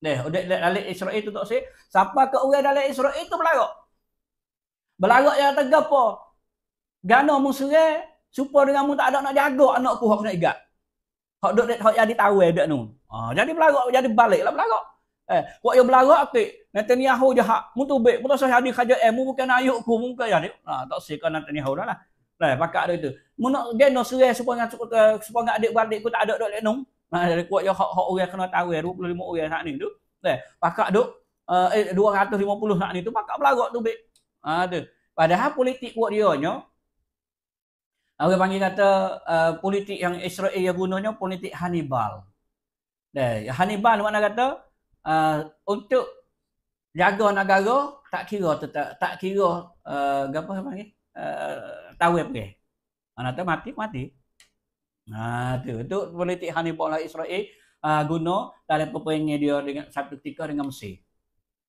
[SPEAKER 1] Deh, orang dalam Israel tu tak sih. Siapa ke orang dalam Israel tu belarak? Belarak yang tegak apa? Gana musuhnya supaya dengan mu tak ada nak jaga anakku hak nak igat. Hak duk dek hak jadi tawel eh dek nun. Ha ah, jadi belarak jadi baliklah belarak. Eh, wak yang belarak ke Netanyahu je hak mutu baik. Mutu sah hadi kerja eh bukan ayuk ku muka ya. Ha tak sikan Netanyahu dah lah. Lah, lah pakak ada itu. Mun geno surai supaya eh, supaya adik beradik ku tak ada dok lenung. Ha dari kuat yang hak hak orang kena tahu ya eh, 25 orang hak ni tu. Eh, pakak dok. eh 250 hak ni tu pakak belarak tu baik. Ha tu. Padahal politik kuat dia nya, Orang panggil kata uh, politik yang Israel yang gunanya politik Hannibal. Yeah. Hannibal mana kata uh, untuk jaga negara tak kira tak, tak kira uh, apa saya panggil? Uh, tahu apa ke? Mana tahu mati mati. Nah tu itu politik Hannibal lah Israel uh, guna dalam peperangan dia dengan satu tiga dengan Mesir.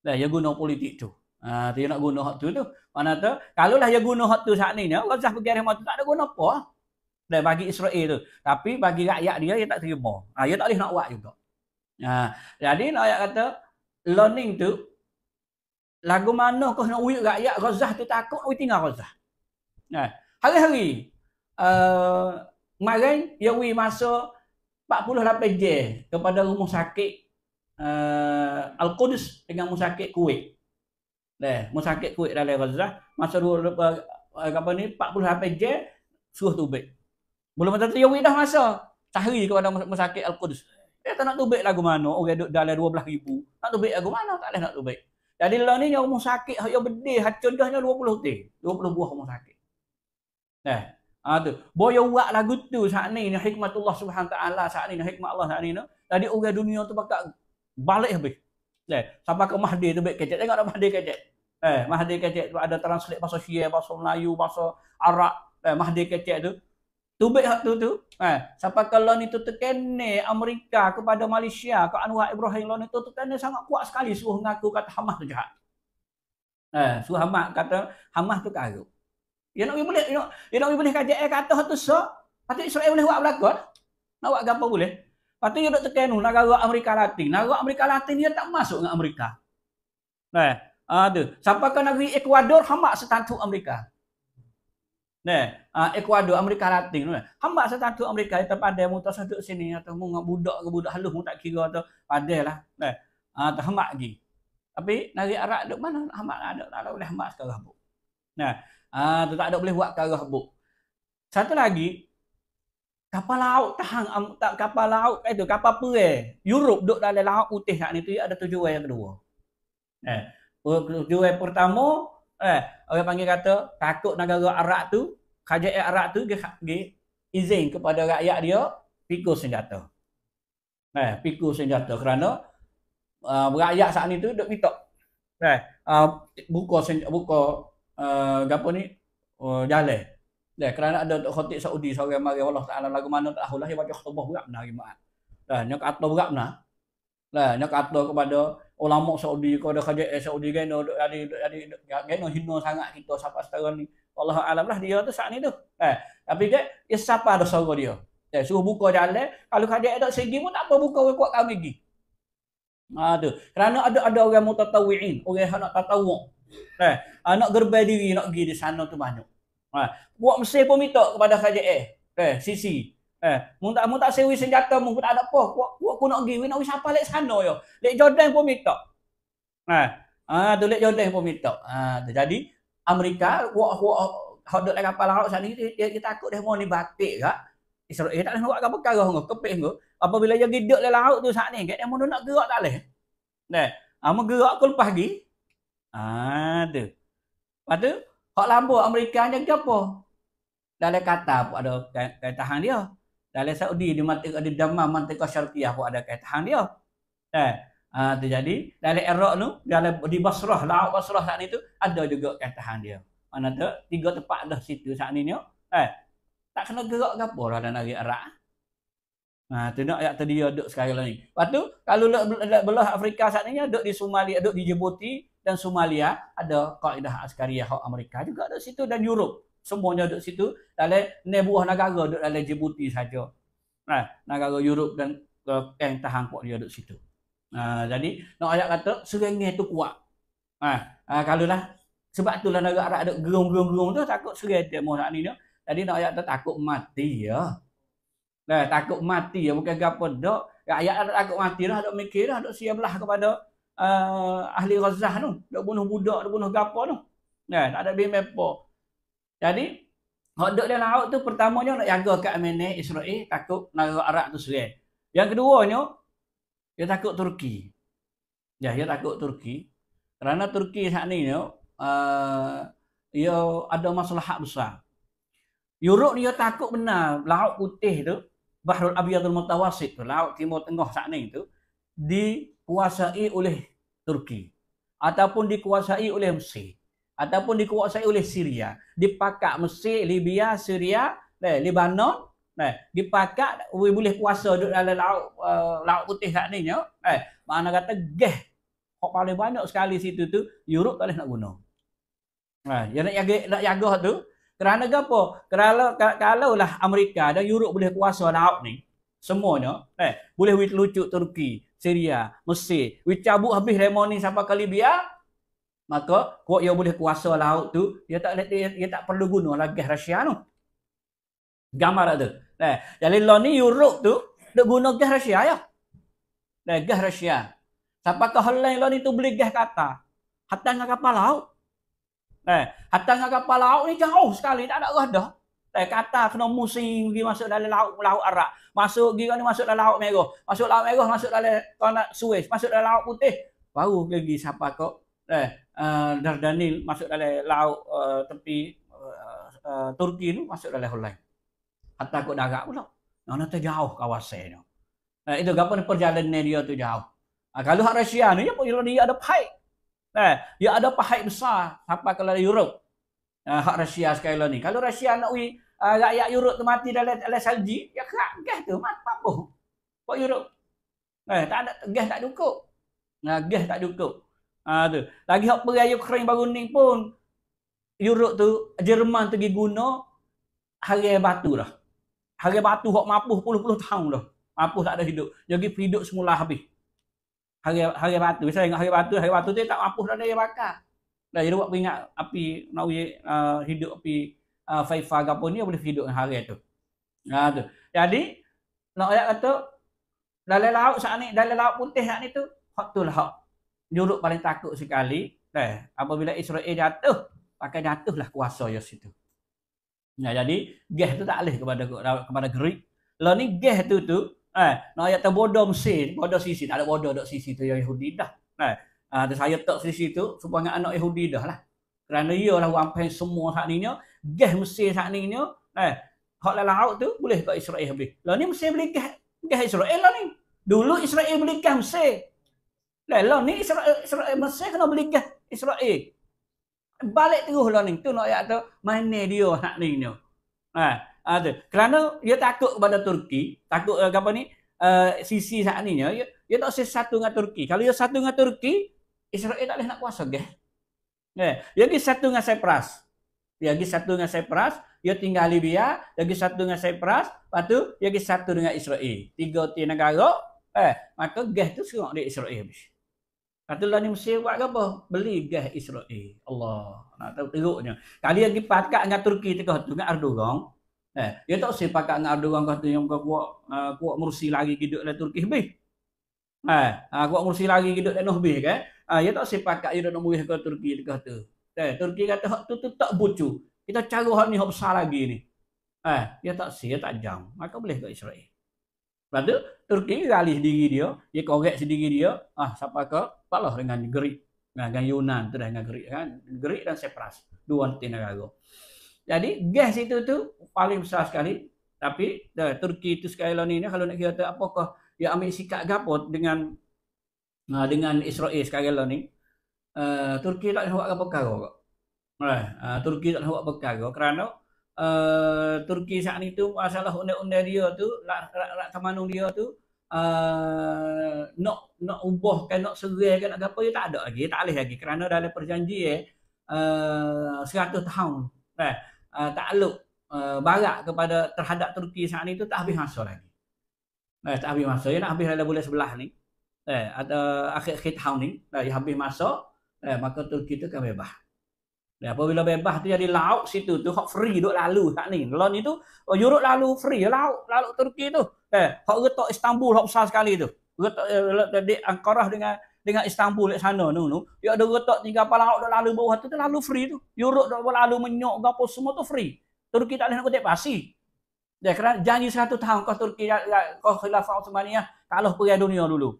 [SPEAKER 1] Dah yeah, ya guna politik tu. Ha, dia nak guna hak tu tu. Mana tu? Kalau lah dia guna hak tu saat ni, ya, Allah bagi rahmat tu tak ada guna apa. Ah. Dan bagi Israel tu. Tapi bagi rakyat dia, dia tak terima. Ha, dia tak boleh nak buat juga. Ha, jadi nak lah ayat kata, learning tu, lagu mana kau nak uyuk rakyat, Razah tu takut, kau tinggal Razah. Ha, eh, hari-hari, uh, kemarin, dia uji masa 48 je kepada rumah sakit uh, eh, Al-Qudus dengan rumah sakit Kuwait. Leh, mu sakit kuat dalam gazah, masa dua apa ni 40 sampai je suruh tubik. Belum mata tu ya dah masa. Tahri kepada mu sakit al-Quds. Dia eh, tak nak tubik lagu mana orang okay, duk dalam 12 ribu. Nak tubik lagu mana tak leh nak tubik. Jadi lah ni rumah sakit yang bedi hacun dahnya 20 teh. 20 buah rumah sakit. Nah, ha, tu. Boyo buat lagu tu saat ni ni hikmatullah subhanahu taala saat ni hikmat Allah saat ni no. Jadi orang dunia tu pakak balik habis. Eh, sampai ke Mahdi tu baik kecek. Tengok dah Mahdi kecek. Eh, Mahdi kecek tu ada translate bahasa Syia, bahasa Melayu, bahasa Arab. Eh, Mahdi kecek tu. Tu baik hak tu tu. Eh, sampai ke lawan itu terkene Amerika kepada Malaysia, ke Anwar Ibrahim lawan itu terkene sangat kuat sekali suruh mengaku kata Hamas tu jahat. Eh, suruh Hamas kata Hamas tu karut. Ya nak boleh, ya nak boleh kajak eh kata tu so. Patut Israel boleh buat belakon. Nak buat apa boleh? Lepas tu dia duduk tekan tu, negara Amerika Latin. Negara Amerika Latin dia tak masuk dengan Amerika. Nah, ada. Sampai ke negeri Ecuador, hamak setantuk Amerika. Nah, uh, Ecuador, Amerika Latin. Nah. Hamba saya Amerika itu pada mu tak satu sini atau mu budak ke budak halus mu tak kira atau pada lah. Nah, uh, tak hamba lagi. Tapi nari Arab duk mana hamba ada lah, tak ada boleh hamba sekarang bu. Nah, uh, tak ada boleh buat sekarang bu. Satu lagi, kapal laut am tak kapal laut itu eh, kapal apa eh Europe duk dalam laut putih hak ni tu ada tujuh tujuan yang kedua eh tujuh tujuan pertama eh orang panggil kata takut negara Arab tu kerajaan Arab tu dia, izin kepada rakyat dia piku senjata eh piku senjata kerana uh, rakyat saat ni tu duk minta eh uh, buka senjata, buka uh, apa ni uh, jalan Dah kerana ada khatib Saudi seorang mari Allah Taala lagu mana tak tahulah dia baca khutbah berat benar Jumaat. lah, nak kata berat benar. lah, nak kata kepada ulama Saudi kau ada kerja eh, Saudi kan ada ada kan hina sangat kita sampai setara ni. Allah alam lah dia tu saat ni tu. Eh, tapi dia ya siapa ada suara dia. Eh, suruh buka jalan, kalau kerja tak segi pun tak apa buka orang kuat kau gigi. Ha tu. Kerana ada ada orang mutatawiin, orang yang nak tatawu. Eh, ha, nak gerbai diri nak pergi di sana tu banyak. Ha, buat mesin pun minta kepada saja eh. Eh, sisi. Eh, mun tak mun tak sewi senjata mun tak ada apa. Buat buat ku nak pergi, we nak wis apa lek sana yo. Lek Jordan pun minta. Ha. Ha, tu lek Jordan pun minta. Ha, jadi Amerika buat buat hak dekat kapal laut sana ni dia kita takut dah mau ni batik ke. Israel tak nak buat apa perkara ngo, kepek ngo. Apabila dia gedek le laut tu saat ni, dia mau nak gerak tak leh. Nah, ama ha, gerak ke lepas pergi. Ah, ha, tu. Patu Hak lambat Amerika ni ke apa? Dalam kata pun ada kaitan dia. Dalam Saudi di mati ada damam mantika syarqiah pun ada kaitan dia. Eh, ha, tu jadi. dalam Iraq tu, dalam di Basrah, Laut Basrah saat ni tu ada juga kaitan dia. Mana tu? Tiga tempat dah situ saat ni ni. Eh, tak kena gerak ke apa lah dalam negeri Iraq. Ha, tu nak yang tadi dia duduk sekarang ni. Lepas tu, kalau belah Afrika saat ni, duduk di Somalia, duduk di Djibouti, dan Somalia ada kaedah askariah hak Amerika juga ada situ dan Europe semuanya ada situ dalam ni buah negara ada dalam Djibouti saja nah ha, negara Europe dan yang eh, tahan kuat dia ada situ Nah, ha, jadi nak ayat kata serengih tu kuat nah ha, uh, kalau lah sebab itulah negara Arab ada gerung-gerung tu takut serengih dia mau ni ni jadi nak ayat takut mati ya nah takut mati ya bukan gapo dok ayat ada takut mati lah. ada mikir dah ada siap belah kepada uh, ahli razah tu. Dia bunuh budak, dia bunuh gapa tu. Nah, tak ada bimbing apa. Jadi, Hak duduk dalam laut tu pertamanya nak jaga kat Amenei, Israel, takut negara Arab tu serai. Yang keduanya, dia takut Turki. Ya, dia takut Turki. Kerana Turki saat ni, uh, ya, ah, dia ya, ada masalah hak besar. Yuruk ni dia takut benar laut putih tu, Bahrul Abiyadul Mutawasid tu, laut timur tengah saat ni tu, di dikuasai oleh Turki ataupun dikuasai oleh Mesir ataupun dikuasai oleh Syria dipakat Mesir Libya Syria eh, Lebanon eh, dipakat boleh kuasa duduk dalam laut uh, laut putih kat ni eh mana kata geh kok paling banyak sekali situ tu Europe tak boleh nak guna eh, yang nak jaga nak jaga tu kerana apa kerana kalau lah Amerika dan Europe boleh kuasa laut ni semuanya eh boleh lucu Turki Syria, Mesir. We cabut habis lemon ni sampai kali biar maka kuat yang boleh kuasa laut tu Ia tak dia, dia tak perlu guna lah gas Rusia tu. Gambar tu. Nah, jadi lo ni Europe tu dia guna gas Rusia ya. Nah, eh, gas Rusia. Sampai ke helai lo ni tu beli gas kata. Hatta dengan kapal laut. Nah, eh, hatta dengan kapal laut ni jauh sekali tak ada gas eh, kata kena musim pergi masuk dalam laut laut Arab. Masuk gila ni masuk dalam laut merah. Masuk laut merah masuk dalam tanah Suez, masuk dalam laut putih. Baru lagi siapa kok? Eh, uh, Dardanil masuk dalam laut uh, eh, tepi uh, uh, Turki tu masuk dalam Holland. Hatta kok darat pula. Nah, nah terjauh kawasan tu. Eh, itu gapo perjalanan dia tu jauh. Ha, kalau hak Rusia ni pun dia, dia ada pahit. Eh, dia ada pahit besar sampai ke dalam Europe. hak Rusia sekali ni. Kalau Rusia nak uh, rakyat Europe tu mati dalam dalam salji, ya kerak gas tu mati apa? Kok Europe? Eh, tak ada gas tak cukup. Nah, gas tak cukup. Ah uh, tu. Lagi hak perang Ukraine baru ni pun Europe tu Jerman tu pergi guna harga batu lah. Harga batu hak mampus puluh-puluh tahun dah. Mampus tak ada hidup. Jadi hidup semula habis. Harga harga batu. Saya ingat harga batu, harga batu tu tak mampus dah daya bakar. Dah jadi buat peringat api nak uh, hidup api uh, ah, faifah gapo ni boleh hidup dengan harian tu. Ha tu. Jadi nak ayat kata dalam laut saat ni, dalam laut putih saat ni tu, hak tu lah hak. Juruk paling takut sekali. Eh, apabila Israel jatuh, pakai jatuh kuasa yang situ. Nah, jadi, geh tu tak boleh kepada kepada Greek. Lalu ni geh tu tu, eh, nak ayat terbodoh mesin, bodoh sisi. Tak ada bodoh dok sisi tu yang Yahudi dah. Eh, ada ah, saya tak sisi tu, supaya anak Yahudi dah lah. Kerana ialah wampai semua hak ni gas Mesir saat ni ni eh hak dalam laut tu boleh kat Israel habis. Lah ni Mesir beli gas gas Israel lah ni. Dulu Israel beli gas Mesir. Lah lah ni Israel Israel Mesir kena beli gas Israel. Balik terus lah ni. Tu nak ayat tu mana dia hak ni ni. Eh, ada. Ah, Kerana dia takut kepada Turki, takut uh, apa ni? Uh, sisi saat ni dia, dia tak sesatu satu dengan Turki. Kalau dia satu dengan Turki, Israel tak boleh nak kuasa gas. Eh, dia satu dengan Cyprus lagi satu dengan Cyprus, dia tinggal Libya, lagi satu dengan Cyprus, lepas tu lagi satu dengan Israel. Tiga tiga negara, eh, maka gas tu serok di Israel habis. Katulah ni mesti buat apa? Beli gas Israel. Allah, nak tahu teruknya. Kali lagi pakat dengan Turki tegah tu dengan Erdogan. Eh, dia tak usah pakat dengan Erdogan kata yang kau buat uh, kuat mursi lagi hidup dalam Turki habis. Eh, ah, kuat mursi lagi hidup dalam Nuhbih kan? Ah, dia tak usah pakat dia nak murih ke Turki tegah tu. Eh, Turki kata hak tu, tu tak bucu. Kita cari hak ni hak besar lagi ni. Eh, dia tak sia tak jam. Maka boleh ke Israel. Lepas tu Turki gali sendiri dia, dia korek sendiri dia. Ah, siapa ke? Palah dengan Greek. Nah, dengan Yunan tu dengan Greek kan. Greek dan Sepras, dua negara. Jadi gas itu tu paling besar sekali tapi dah, Turki itu sekali lagi ni kalau nak kira apakah dia ambil sikap gapot dengan ah, dengan Israel sekali lagi Eh, Turki tak nak buat perkara kok. Uh, Turki tak nak buat perkara kerana uh, Turki saat itu masalah undang-undang dia tu, rak-rak tamanung dia tu uh, nak nak ubahkan, nak serahkan nak apa dia tak ada lagi, tak alih lagi kerana dah ada perjanji eh uh, 100 tahun. Nah, uh, takluk uh, barat kepada terhadap Turki saat itu tak habis masa lagi. Eh, tak habis masa. Dia nak habis dalam bulan sebelah ni. Eh, ada akhir-akhir tahun ni. Dia habis masa eh, maka tu kita akan bebas. Dan eh, apabila bebas tu jadi laut situ tu hak free duk lalu tak ni. Kalau ni tu oh, Europe lalu free laut lauk Turki tu. Eh hak retak Istanbul hak besar sekali tu. Retak eh, dari Ankara dengan dengan Istanbul kat sana tu tu. Dia ada retak tiga apa lauk duk lalu bawah tu tu lalu free tu. Europe duk lalu menyok gapo semua tu free. Turki tak boleh nak kutip pasti. Dia kerana janji 100 tahun kau Turki ya, ya, kau khilafah Uthmaniyah kalah pergi dunia dulu.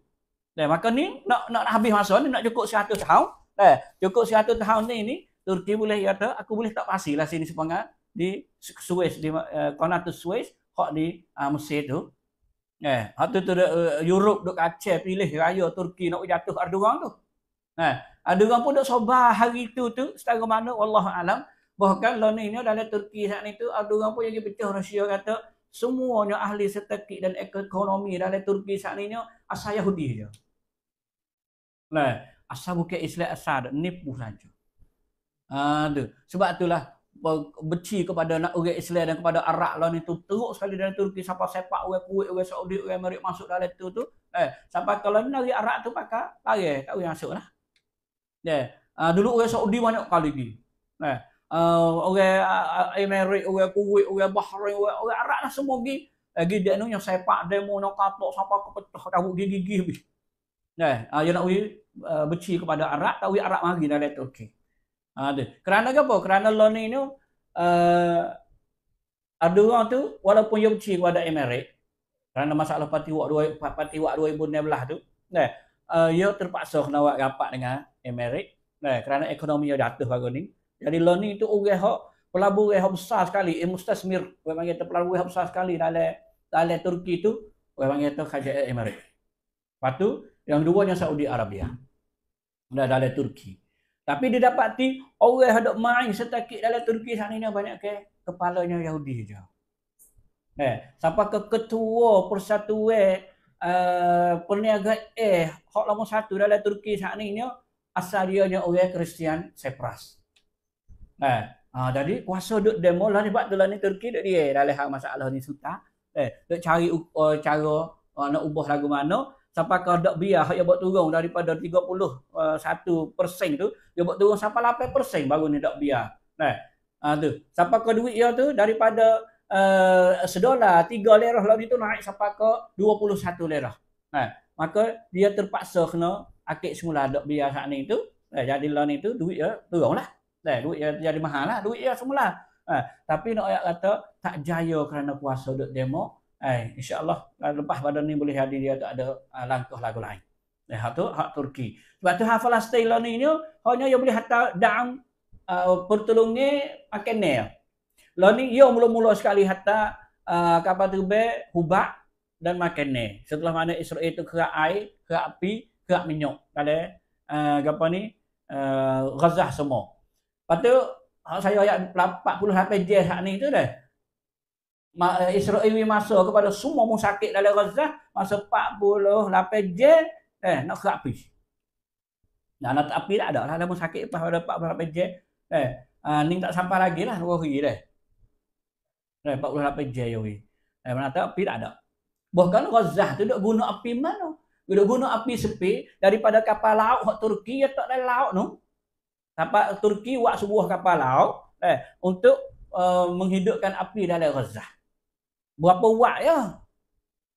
[SPEAKER 1] Dan eh, maka ni nak nak habis masa ni nak cukup 100 tahun Eh, cukup 100 tahun ni ni Turki boleh kata aku boleh tak pasilah sini sepengah di Swiss di Konatu uh, Suez hak di uh, Mesir tu. Eh, hak tu tu uh, Europe duk Aceh pilih raya Turki nak jatuh Erdogan tu. Eh, Erdogan pun duk sobah hari tu tu setara mana wallahu alam. Bahkan lawan ini dalam Turki saat ni tu Erdogan pun yang pecah Rusia kata semuanya ahli strategik dan ekonomi dalam Turki saat ni asal Yahudi je. Nah, asal bukan Islam asal dah nipu saja. Ah Sebab itulah benci kepada nak orang Islam dan kepada Arab lah ni tu teruk sekali dari Turki siapa sepak orang Kuwait orang Saudi we Amerika masuk dalam tu tu. Eh sampai kalau ni dari Arab tu pakai pare tak boleh masuk lah. Ya. Yeah. Uh, dulu we Saudi banyak kali ni. Eh uh, orang uh, Amerika orang Kuwait orang Bahrain we orang Arab lah semua pergi. Lagi eh, dia nu yang sepak demo nak katok sampai kepecah dah gigi-gigi. Eh, ah, dia nak uji uh, ah, benci kepada Arab, tak uji Arab lagi dah letak. Okey. Ah, tu. Kerana apa? Kerana law ni ni, uh, ah, ada orang tu, walaupun dia benci kepada Emirat, kerana masalah parti wak, dua, parti wak 2016 tu, eh, uh, dia terpaksa kena buat rapat dengan Emirat, eh, kerana ekonomi dia jatuh baru ni. Jadi law ni tu, orang yang pelabur yang besar sekali, eh, Mustasmir, orang panggil tu, pelabur yang besar sekali dalam, dalam Turki tu, orang panggil tu, kajak Emirat. Lepas tu, yang duanya Saudi Arabia. Dan dalam Turki. Tapi dia dapati orang yang ada main setakik dalam Turki sana ni banyak ke kepalanya Yahudi je. Eh, siapa ke ketua persatuan uh, peniaga eh hak lama satu dalam Turki saat ni asal dia nya orang Kristian Cyprus. Eh, ah, jadi kuasa dok demo lah sebab tu lah ni Turki duk dia dalam hak masalah ni suka. Eh, duk cari uh, cara uh, nak ubah lagu mana sampai ke dak biar hak yang buat turun daripada 31% uh, eh, tu dia buat turun sampai 8% baru ni dak biar nah ha tu sampai ke duit dia tu daripada uh, sedolar 3 lerah lagi tu naik sampai ke 21 lerah nah maka dia terpaksa kena akik semula dak biar saat ni tu nah jadi lah ni tu duit dia turunlah nah duit dia jadi mahal lah duit dia semula nah tapi nak ayat kata tak jaya kerana kuasa dak demo Eh, Allah eh, lepas pada ni boleh hadir dia tak ada uh, langkah lagu lain. Eh, hak tu, hak Turki. Sebab tu hak Palestine lah ni ni, hanya yang boleh hantar dalam uh, eh, pertolongnya akan ni. Lah ni, ia mula-mula sekali hantar uh, kapal terbaik, hubak dan makan ni. Setelah mana Israel tu kerak air, kerak api, kerak minyak. Kali, uh, apa ni, uh, gazah semua. Lepas saya ayat 48 jes hak ni tu dah. Eh, Israel ni masa kepada semua musakit dalam Gaza masa 48 je eh nak ke api. Nah, nak tak api tak ada lah dalam sakit lepas pada 48 je. Eh, uh, ni tak sampai lagi lah dua hari dah. Eh, 48 je yoi. Eh, mana tak api tak ada. Bahkan Gaza tu duk guna api mana? Duk guna api sepi daripada kapal laut hak Turki ya tak ada laut tu. Kapal Turki buat sebuah kapal laut eh untuk uh, menghidupkan api dalam Gaza berapa watt ya.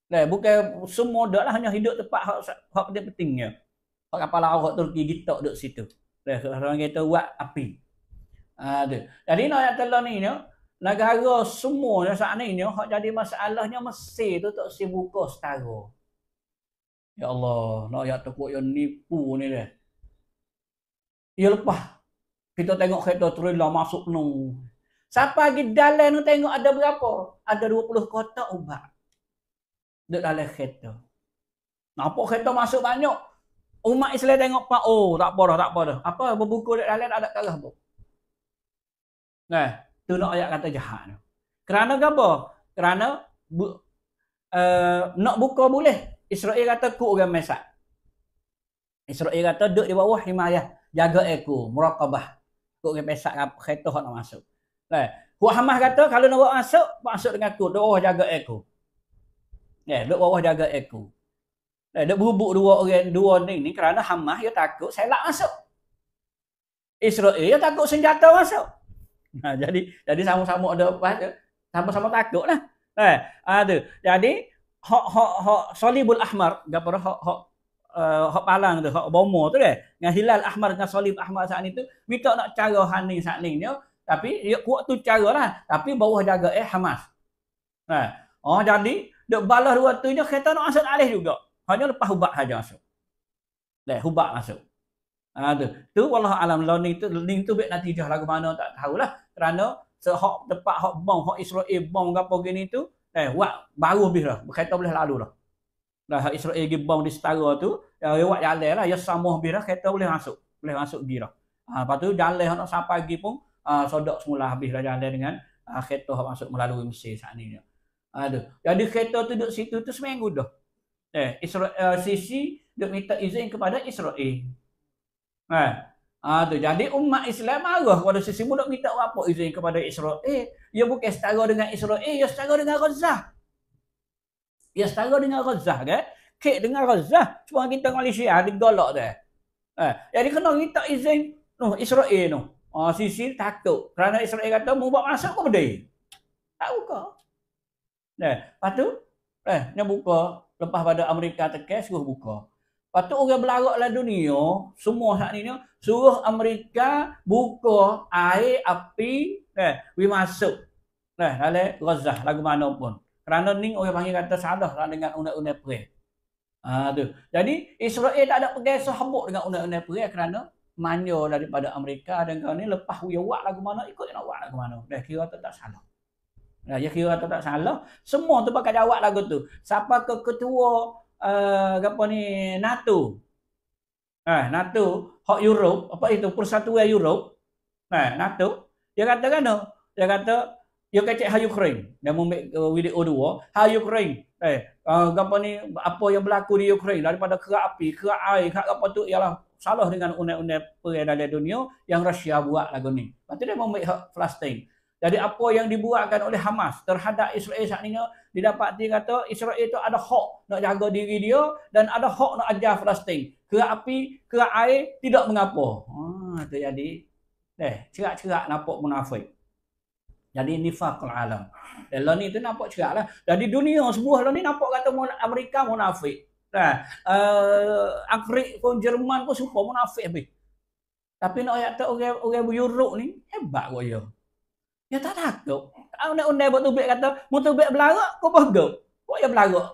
[SPEAKER 1] Nah, bukan semua dah lah hanya hidup tempat hak hak dia pentingnya. Hak kapal laut tu pergi kita duduk situ. Nah, orang kata wat api. Ah tu. Jadi nak yang telah ni ya, negara semua saat ni ni hak jadi masalahnya Mesir tu tak sibuka setara. Ya Allah, nak ya takut yang nipu ni dah. Ya lepas kita tengok kereta trailer lah masuk nung. Siapa pergi dalam tu tengok ada berapa? Ada 20 kotak ubat. Duduk dalam kereta. Nampak kereta masuk banyak. Umat Islam tengok pak oh tak apa dah tak apa dah. Apa berbuku dekat dalam ada kalah tu. Nah, tu nak ayat kata jahat tu. Kerana apa? Kerana bu, uh, nak buka boleh. Israel kata ku orang mesat. Israel kata duduk di bawah himayah jaga aku muraqabah. Ku orang mesat kereta nak masuk. Eh, Puan Hamas kata kalau nak masuk, masuk dengan aku. Dia orang jaga aku. Eh, dia orang jaga aku. Eh, dia bubuk dua orang dua ni, ni kerana Hamas dia takut saya selak masuk. Israel dia takut senjata masuk. Nah, jadi jadi sama-sama ada apa Sama-sama takut lah. Eh, ada. Ah, jadi, hok hok hok Salibul Ahmar, gapo hak hok uh, eh, hak palang tu, hak bomo tu kan. Dengan Hilal Ahmar dengan Salib Ahmar saat ni tu, minta nak cara hani saat ni. Ya? Tapi ia ya, kuat tu cara Tapi bawah jaga eh Hamas. Ha. Oh jadi dok balas dua tu nya kereta nak asal alih juga. Hanya lepas hubak saja masuk. Dah hubak masuk. Ha tu. Tu wallah alam learning tu learning tu bet nanti lagu mana tak tahulah. Kerana sehok tepat hok bom hok Israel bom gapo gini tu eh wak baru habis dah. Kereta boleh lalu dah. Dah Israel gi bom di setara tu, ya wak ya, jalan lah ya samuh bira kereta boleh masuk. Boleh masuk gi dah. Ha lepas tu jalan nak sampai gi pun uh, sodok semula habis lah jalan dengan uh, kereta masuk melalui Mesir saat ini. Aduh. Jadi kereta tu duduk situ tu seminggu dah. Eh, Israel, uh, ah, Sisi duduk minta izin kepada Israel. Eh. Aduh. Jadi umat Islam marah kalau Sisi pun duduk minta apa izin kepada Israel. Ia ya bukan setara dengan Israel, ia ya setara dengan Razah. Ia ya setara dengan Razah. Kan? Kek dengan Razah. Cuma kita Malaysia, ada golok dia. Eh. eh. Jadi kena minta izin no, Israel tu. No. Oh, sisi takut. Kerana Israel kata, mu buat masa kau berdiri. Tak buka. Nah, lepas tu, eh, dia buka. Lepas pada Amerika tekes, suruh buka. Lepas tu, orang lah dunia, semua saat ini, suruh Amerika buka air, api, eh, we masuk. Nah, eh, lalu Rozah, lagu mana pun. Kerana ni orang panggil kata salah lah dengan undang unat perih. Ah, ha, tu. Jadi, Israel tak ada pergi sahabat dengan undang-undang perih kerana manja daripada Amerika dan kau ni lepas dia buat lagu mana ikut nak buat lagu mana dah kira tak, tak salah dah ya, kira tak, tak salah semua tu pakai jawab lagu tu siapa ke ketua uh, apa ni NATO eh NATO hak Europe apa itu persatuan Europe eh NATO dia kata kan dia kata dia kecek ha Ukraine dan membek eh, video dua ha Ukraine eh uh, apa ni apa yang berlaku di Ukraine daripada kerak api kerak air kerak apa tu ialah salah dengan undang-undang peredaran dunia yang Rusia buat lagu ni. Lepas dia membuat hak Palestin. Jadi apa yang dibuatkan oleh Hamas terhadap Israel saat ini, didapati kata Israel itu ada hak nak jaga diri dia dan ada hak nak ajar Palestin. Ke api, ke air, tidak mengapa. Ha, itu jadi. Eh, cerak-cerak nampak munafik. Jadi nifakul alam. Dan lah ni tu nampak cerak lah. Jadi dunia sebuah lah ni nampak kata Amerika munafik. Nah, kan? uh, eh, Afrik pun Jerman pun suka munafik habis. Tapi nak ayat tak orang orang buyuruk ni hebat gua yo. Ya tak takut. Aku nak ah, undai buat tubik kata, mau tubik belarak kau bodoh. Kau yang belarak.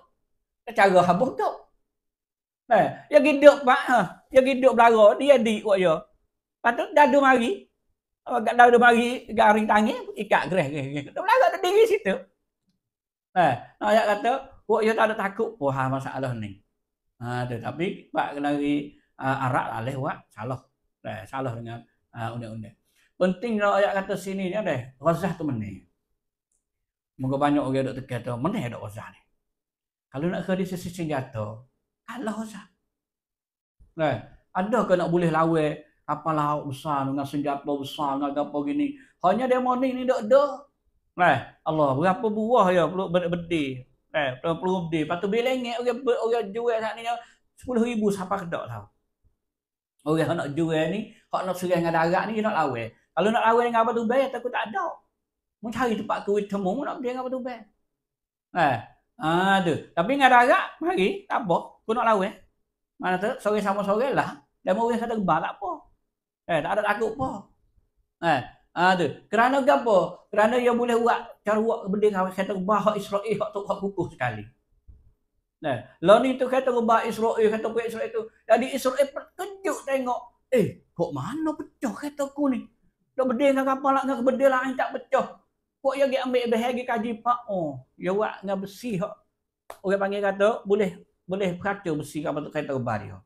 [SPEAKER 1] Cara habuk tu. Nah, eh, ya gidup pak ha. Ya gidup belarak dia di gua ya. Patut dadu mari. Agak dadu mari garing tangi ikat greh greh. Tu belarak tu diri situ. Eh, nah, ayat kata, kau yo tak ada takut pun masalah ni ha, tetapi pak lari uh, arak alih wak salah dah eh, salah dengan uh, ha, undang-undang penting kalau ayat kata sini ni deh rozah tu mana Moga banyak orang dok tekan tu mana dok rozah ni kalau nak kerja sisi senjata Allah rozah nah eh, ada ke nak boleh lawe apa laut besar dengan senjata usah, dengan apa gini hanya dia demonik ni dok dok Nah, eh, Allah, berapa buah ya perlu berdiri Eh, kalau perlu beli. Lepas tu bila ingat orang, orang jual saat ni, sepuluh ribu siapa kedok tau. Lah. Orang yang nak jual ni, kalau nak surah dengan darat ni, dia nak lawan. Kalau nak lawan dengan apa tu bayar, takut tak ada. Mencari tempat eh, ha, tu, temu nak beli dengan apa tu bayar. Eh, ah, Tapi dengan darat, mari, tak apa. Aku nak lawan. Mana tu, sore sama sore lah. Dan orang yang kata gebar, tak apa. Eh, tak ada takut apa. Eh, Ah tu. Kerana apa? Kerana dia boleh buat cara buat benda kau kata rubah hak Israel hak tu hak kukuh sekali. Nah, lawan ni tu kata bah Israel kata buat Israel tu. Jadi Israel terkejut tengok, eh, kok mana pecah kata aku ni? Tak lah, berdeh dengan kapal lah, dengan berdeh lah, tak pecah. Kok dia pergi ambil bahaya, pergi kaji pak, oh, dia buat dengan besi. Orang panggil kata, boleh boleh kata besi kapal tu kata rubah dia.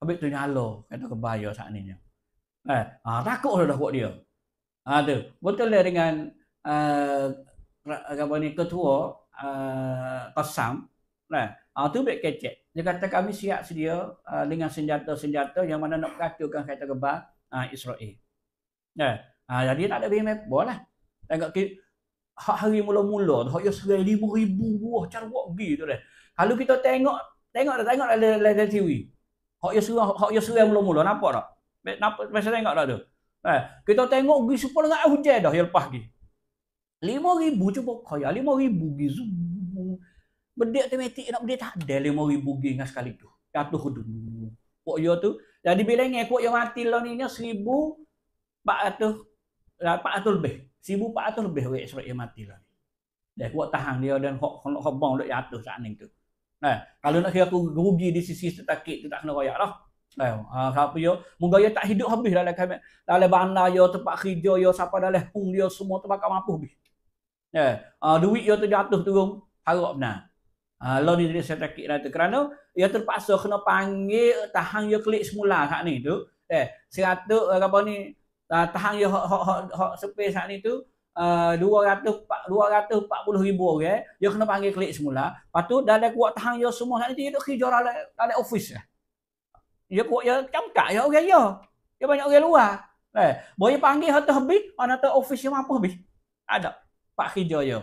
[SPEAKER 1] Habis tu nyala, kata rubah dia saat ni. Eh, ah, takut lah dah buat dia. Ha ah, tu. Betul lah dengan uh, ni ketua uh, ah, Kosam. Nah, ha, tu baik kecek. Dia kata kami siap sedia uh, dengan senjata-senjata yang mana nak katakan kereta gebar uh, Israel. Nah, ha, jadi nak ada bimbing pun Tengok ke hak hari mula-mula tu, hak yang serai ribu buah cara buat pergi tu dah. Kalau kita tengok, tengok dah tengok dah dari TV. Hak yang serai, hak yang serai mula-mula, nampak tak? Nampak, biasa tengok tak tu? Eh, kita tengok pergi serupa dengan hujan dah yang lepas pergi. 5,000 cuba kaya. 5,000 pergi. Benda automatik nak benda tak ada 5,000 pergi dengan sekali tu. Jatuh ke dulu. Kok ya tu. Jadi bila ni kok ya mati lah ni ni 1,400. 400 lebih. 1,400 lebih orang Israel yang mati lah. Dia kuat tahan dia dan hok hok hok bang dok jatuh saat ni tu. Nah, eh, kalau nak kira aku rugi di sisi setakit tu tak kena royak lah. Ayuh, ha, siapa yo? Moga yo tak hidup habis dalam kami. Dalam bandar yo, tempat kerja yo, siapa dalam pun dia semua tempat kau mampu habis. Eh, ha, duit yo terjatuh turun, harap benar. Ha, lo ni jadi saya takik nanti. Kerana yo terpaksa kena panggil, tahan yo klik semula kat ni tu. Ya, eh, seratus, uh, apa ni, uh, tahan yo hok hok hok ho, sepi saat ni tu, uh, 240, 240 ribu orang. Okay? Ya, yo kena panggil klik semula. Patu dah ada kuat tahan yo semua saat ni, dia kerja dalam ofis lah. Eh? dia buat dia cangkak dia orang dia. Ya. Dia banyak orang luar. Eh, boleh panggil hatta habis, ana tu office yang apa habis. Ada pak kerja dia.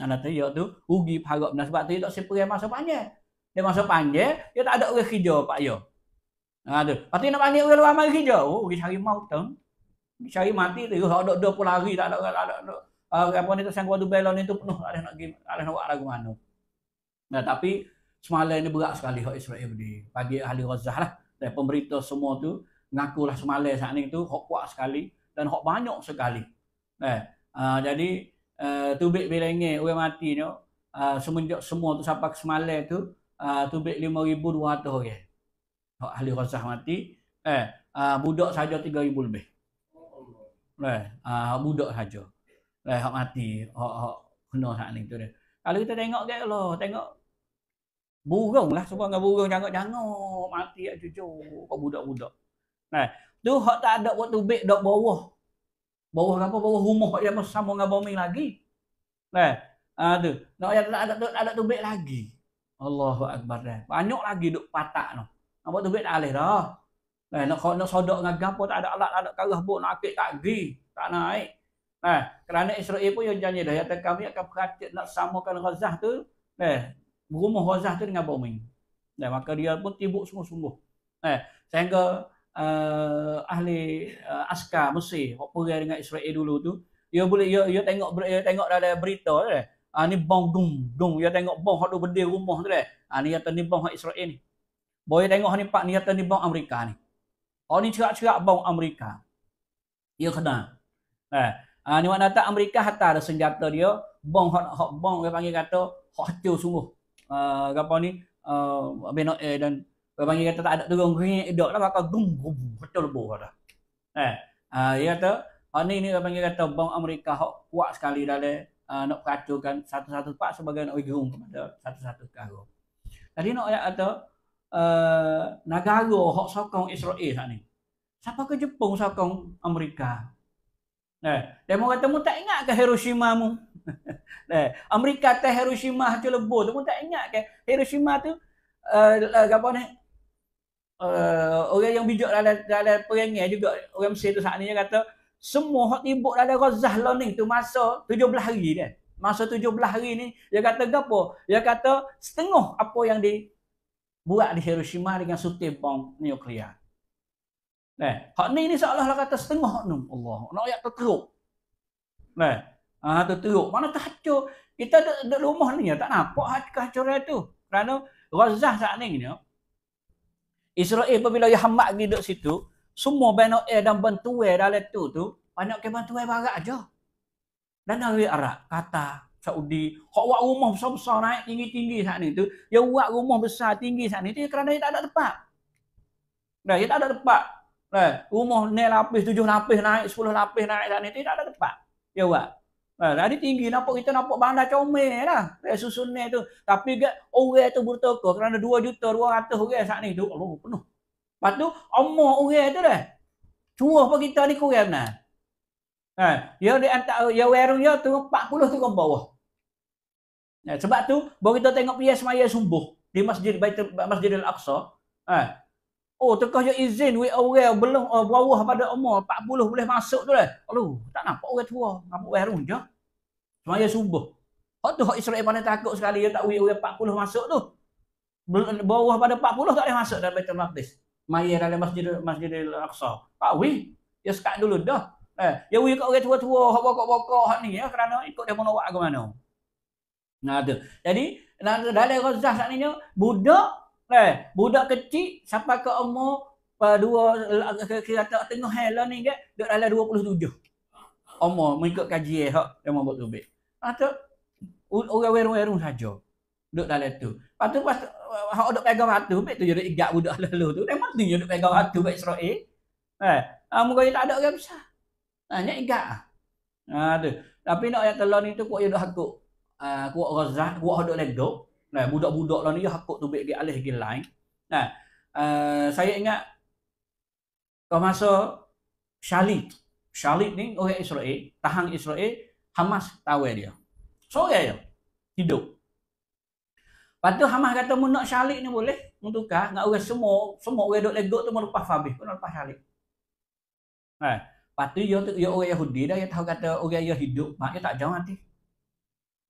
[SPEAKER 1] Ana tu dia tu rugi harap benar sebab tu dia tak sempurna masa panjang. Dia masa panjang, dia tak ada orang kerja pak dia. Ya. Ha tu. Pasti nak panggil orang luar mari kerja. Oh, pergi cari mau tu. cari mati tu hak dok dok lari tak ada tak ada. Ah, uh, apa ni tu sangkut belon itu penuh ada nak gim, ada nak buat lagu mana. Nah, tapi semalam ni berat sekali hak Israel ni. Pagi ahli Gaza lah dan eh, pemerintah semua tu lah semalai saat ni tu hok kuat sekali dan hok banyak sekali. Eh, uh, jadi uh, tubik bilangnya orang mati ni uh, semenjak semua tu sampai ke semalai tu uh, tubik 5200 orang. Hok ahli rosah mati eh uh, budak saja ribu lebih. Eh, uh, budak saja. Eh, hok mati hok hok kena saat ni tu dia. Kalau kita tengok lo tengok Burung lah semua dengan burung jangok-jangok mati ya lah cucu kau budak-budak. Nah, tu hak tak ada waktu bek dak bawah. Bawah apa? Bawah rumah yang masuk sama dengan bombing lagi. Nah, ah tu. Nak ada ada ada tu bek lagi. Allahu akbar dah. Banyak lagi duk patak Nak Apa tu bek alih dah. Nah, nak nak sodok dengan gapo tak ada alat tak ada karah buk nak akik tak gi, tak naik. Nah, kerana Israel pun yang janji dah, yang kami akan perhatikan nak samakan Ghazah tu, eh, rumah Razah tu dengan bombing. Dan eh, maka dia pun tibuk sungguh-sungguh. Eh, sehingga uh, eh, ahli uh, askar Mesir pergi dengan Israel dulu tu, dia boleh dia, dia tengok dia tengok ada berita tu eh. Ah ni bom dum dum dia tengok bom hak duk berdiri rumah tu eh. Ah ni kata ni bom Israel ni. Boleh tengok ni pak ni kata ni bom Amerika ni. Oh ni cerak-cerak bom Amerika. Dia kena. Eh, ah ni mana tak Amerika hantar senjata dia bom hak hak bom dia panggil kata hak hati sungguh uh, ah, gapo ni uh, ah, beno eh, dan panggil kata tak ada turun gerik dak lah maka gum gum betul boh dah eh uh, dia kata Ha ni ni panggil kata bom Amerika hok kuat sekali dalam uh, nak kacaukan satu-satu pak sebagai nak gerung kepada satu-satu negara. Tadi nak ayat kata uh, negara hok sokong Israel sat ni. Siapa ke Jepun sokong Amerika? Eh, demo kata mu tak ingat ke Hiroshima mu? Nah, Amerika teh Hiroshima tu lebur tu pun tak ingat ke? Hiroshima tu uh, apa ni? Uh, orang yang bijak dalam dalam perangai juga orang Mesir tu saat ni kata semua hak tibuk dalam Gazah lah Loning tu masa 17 hari dia. Masa 17 hari ni dia kata apa? Dia kata setengah apa yang di buat di Hiroshima dengan suti bom nuklear. Nah, hak ni ni seolah-olah kata setengah hak ni. Allah, nak ayat terteruk. Nah, Ah ha, tu teruk. Mana terhacur? Kita duduk, duduk rumah ni tak nampak kehancuran tu. Kerana Razah saat ni ni Israel apabila Yahmat pergi duduk situ, semua Bani Israel dan bantuan dalam tu tu banyak ke bantuan barat aja. Dan dari Arab, kata Saudi, kau buat rumah besar-besar naik tinggi-tinggi saat ni tu, dia buat rumah besar tinggi saat ni tu kerana dia tak ada tempat. Nah, dia tak ada tempat. Nah, rumah 6 lapis, 7 lapis naik, sepuluh lapis naik saat ni tu dia tak ada tempat. Dia buat. Ha, tadi tinggi nampak kita nampak bandar comel lah. Pesus sunnah tu. Tapi ke, orang tu bertukar kerana 2 juta 200 orang saat ni. tu Allah penuh. Lepas tu, umur orang tu dah. Cuma apa kita ni kurang benar. Ha, ya dia antak dia weru ya tu 40 tu ke bawah. Ya, sebab tu baru kita tengok pihak semaya sumbuh di Masjid Baitul Masjidil Aqsa. Ha, Oh, tekah je izin we orang belum uh, eh, berawah pada umur 40 boleh masuk tu lah. Alu, tak nampak orang tua, nampak orang runja. Semaya subuh. Oh, tu hak Israel mana takut sekali tak we orang 40 masuk tu. Berawah pada 40 tak boleh masuk dalam Baitul Maqdis. Maya dalam Masjid Masjidil Aqsa. Pak we, ya sekat dulu dah. Eh, ya we kat orang tua-tua, hak bokok-bokok hak ni ya kerana ikut dia mana buat ke mana. Nah tu. Jadi, dalam Razah sakninya budak Eh, budak kecil sampai ke umur uh, dua eh, kira tak tengah hela ni kan, duk dalam 27. Umur mengikut kaji eh hak yang mau buat tubik. Ha orang werung-werung saja. Duk dalam tu. Patu pas hak eh, duk pegang batu, baik tu jadi igak budak lalu tu. Dan mati duk pegang batu baik Israel. Eh, ha ah, kau tak ada orang besar. Ha ah, nyak igak ah. Ha tu. Tapi nak yang telon itu kuat yang duk hakuk. Ah kuat razak, kuat duk legok. Nah, budak-budak lah ni hakok tu baik di alih gin lain. Nah, uh, saya ingat kalau masa Shalit. Shalit ni orang Israel, tahan Israel, Hamas tahu dia. Sore ya. Hidup. Lepas Hamas kata mu nak Shalit ni boleh mentukar, nak orang semua, semua orang duk legok tu merupah Fabih, pun lepas Shalit. Nah, lepas tu dia ya, tu ya orang Yahudi dah dia tahu kata orang dia hidup, mak tak jauh nanti.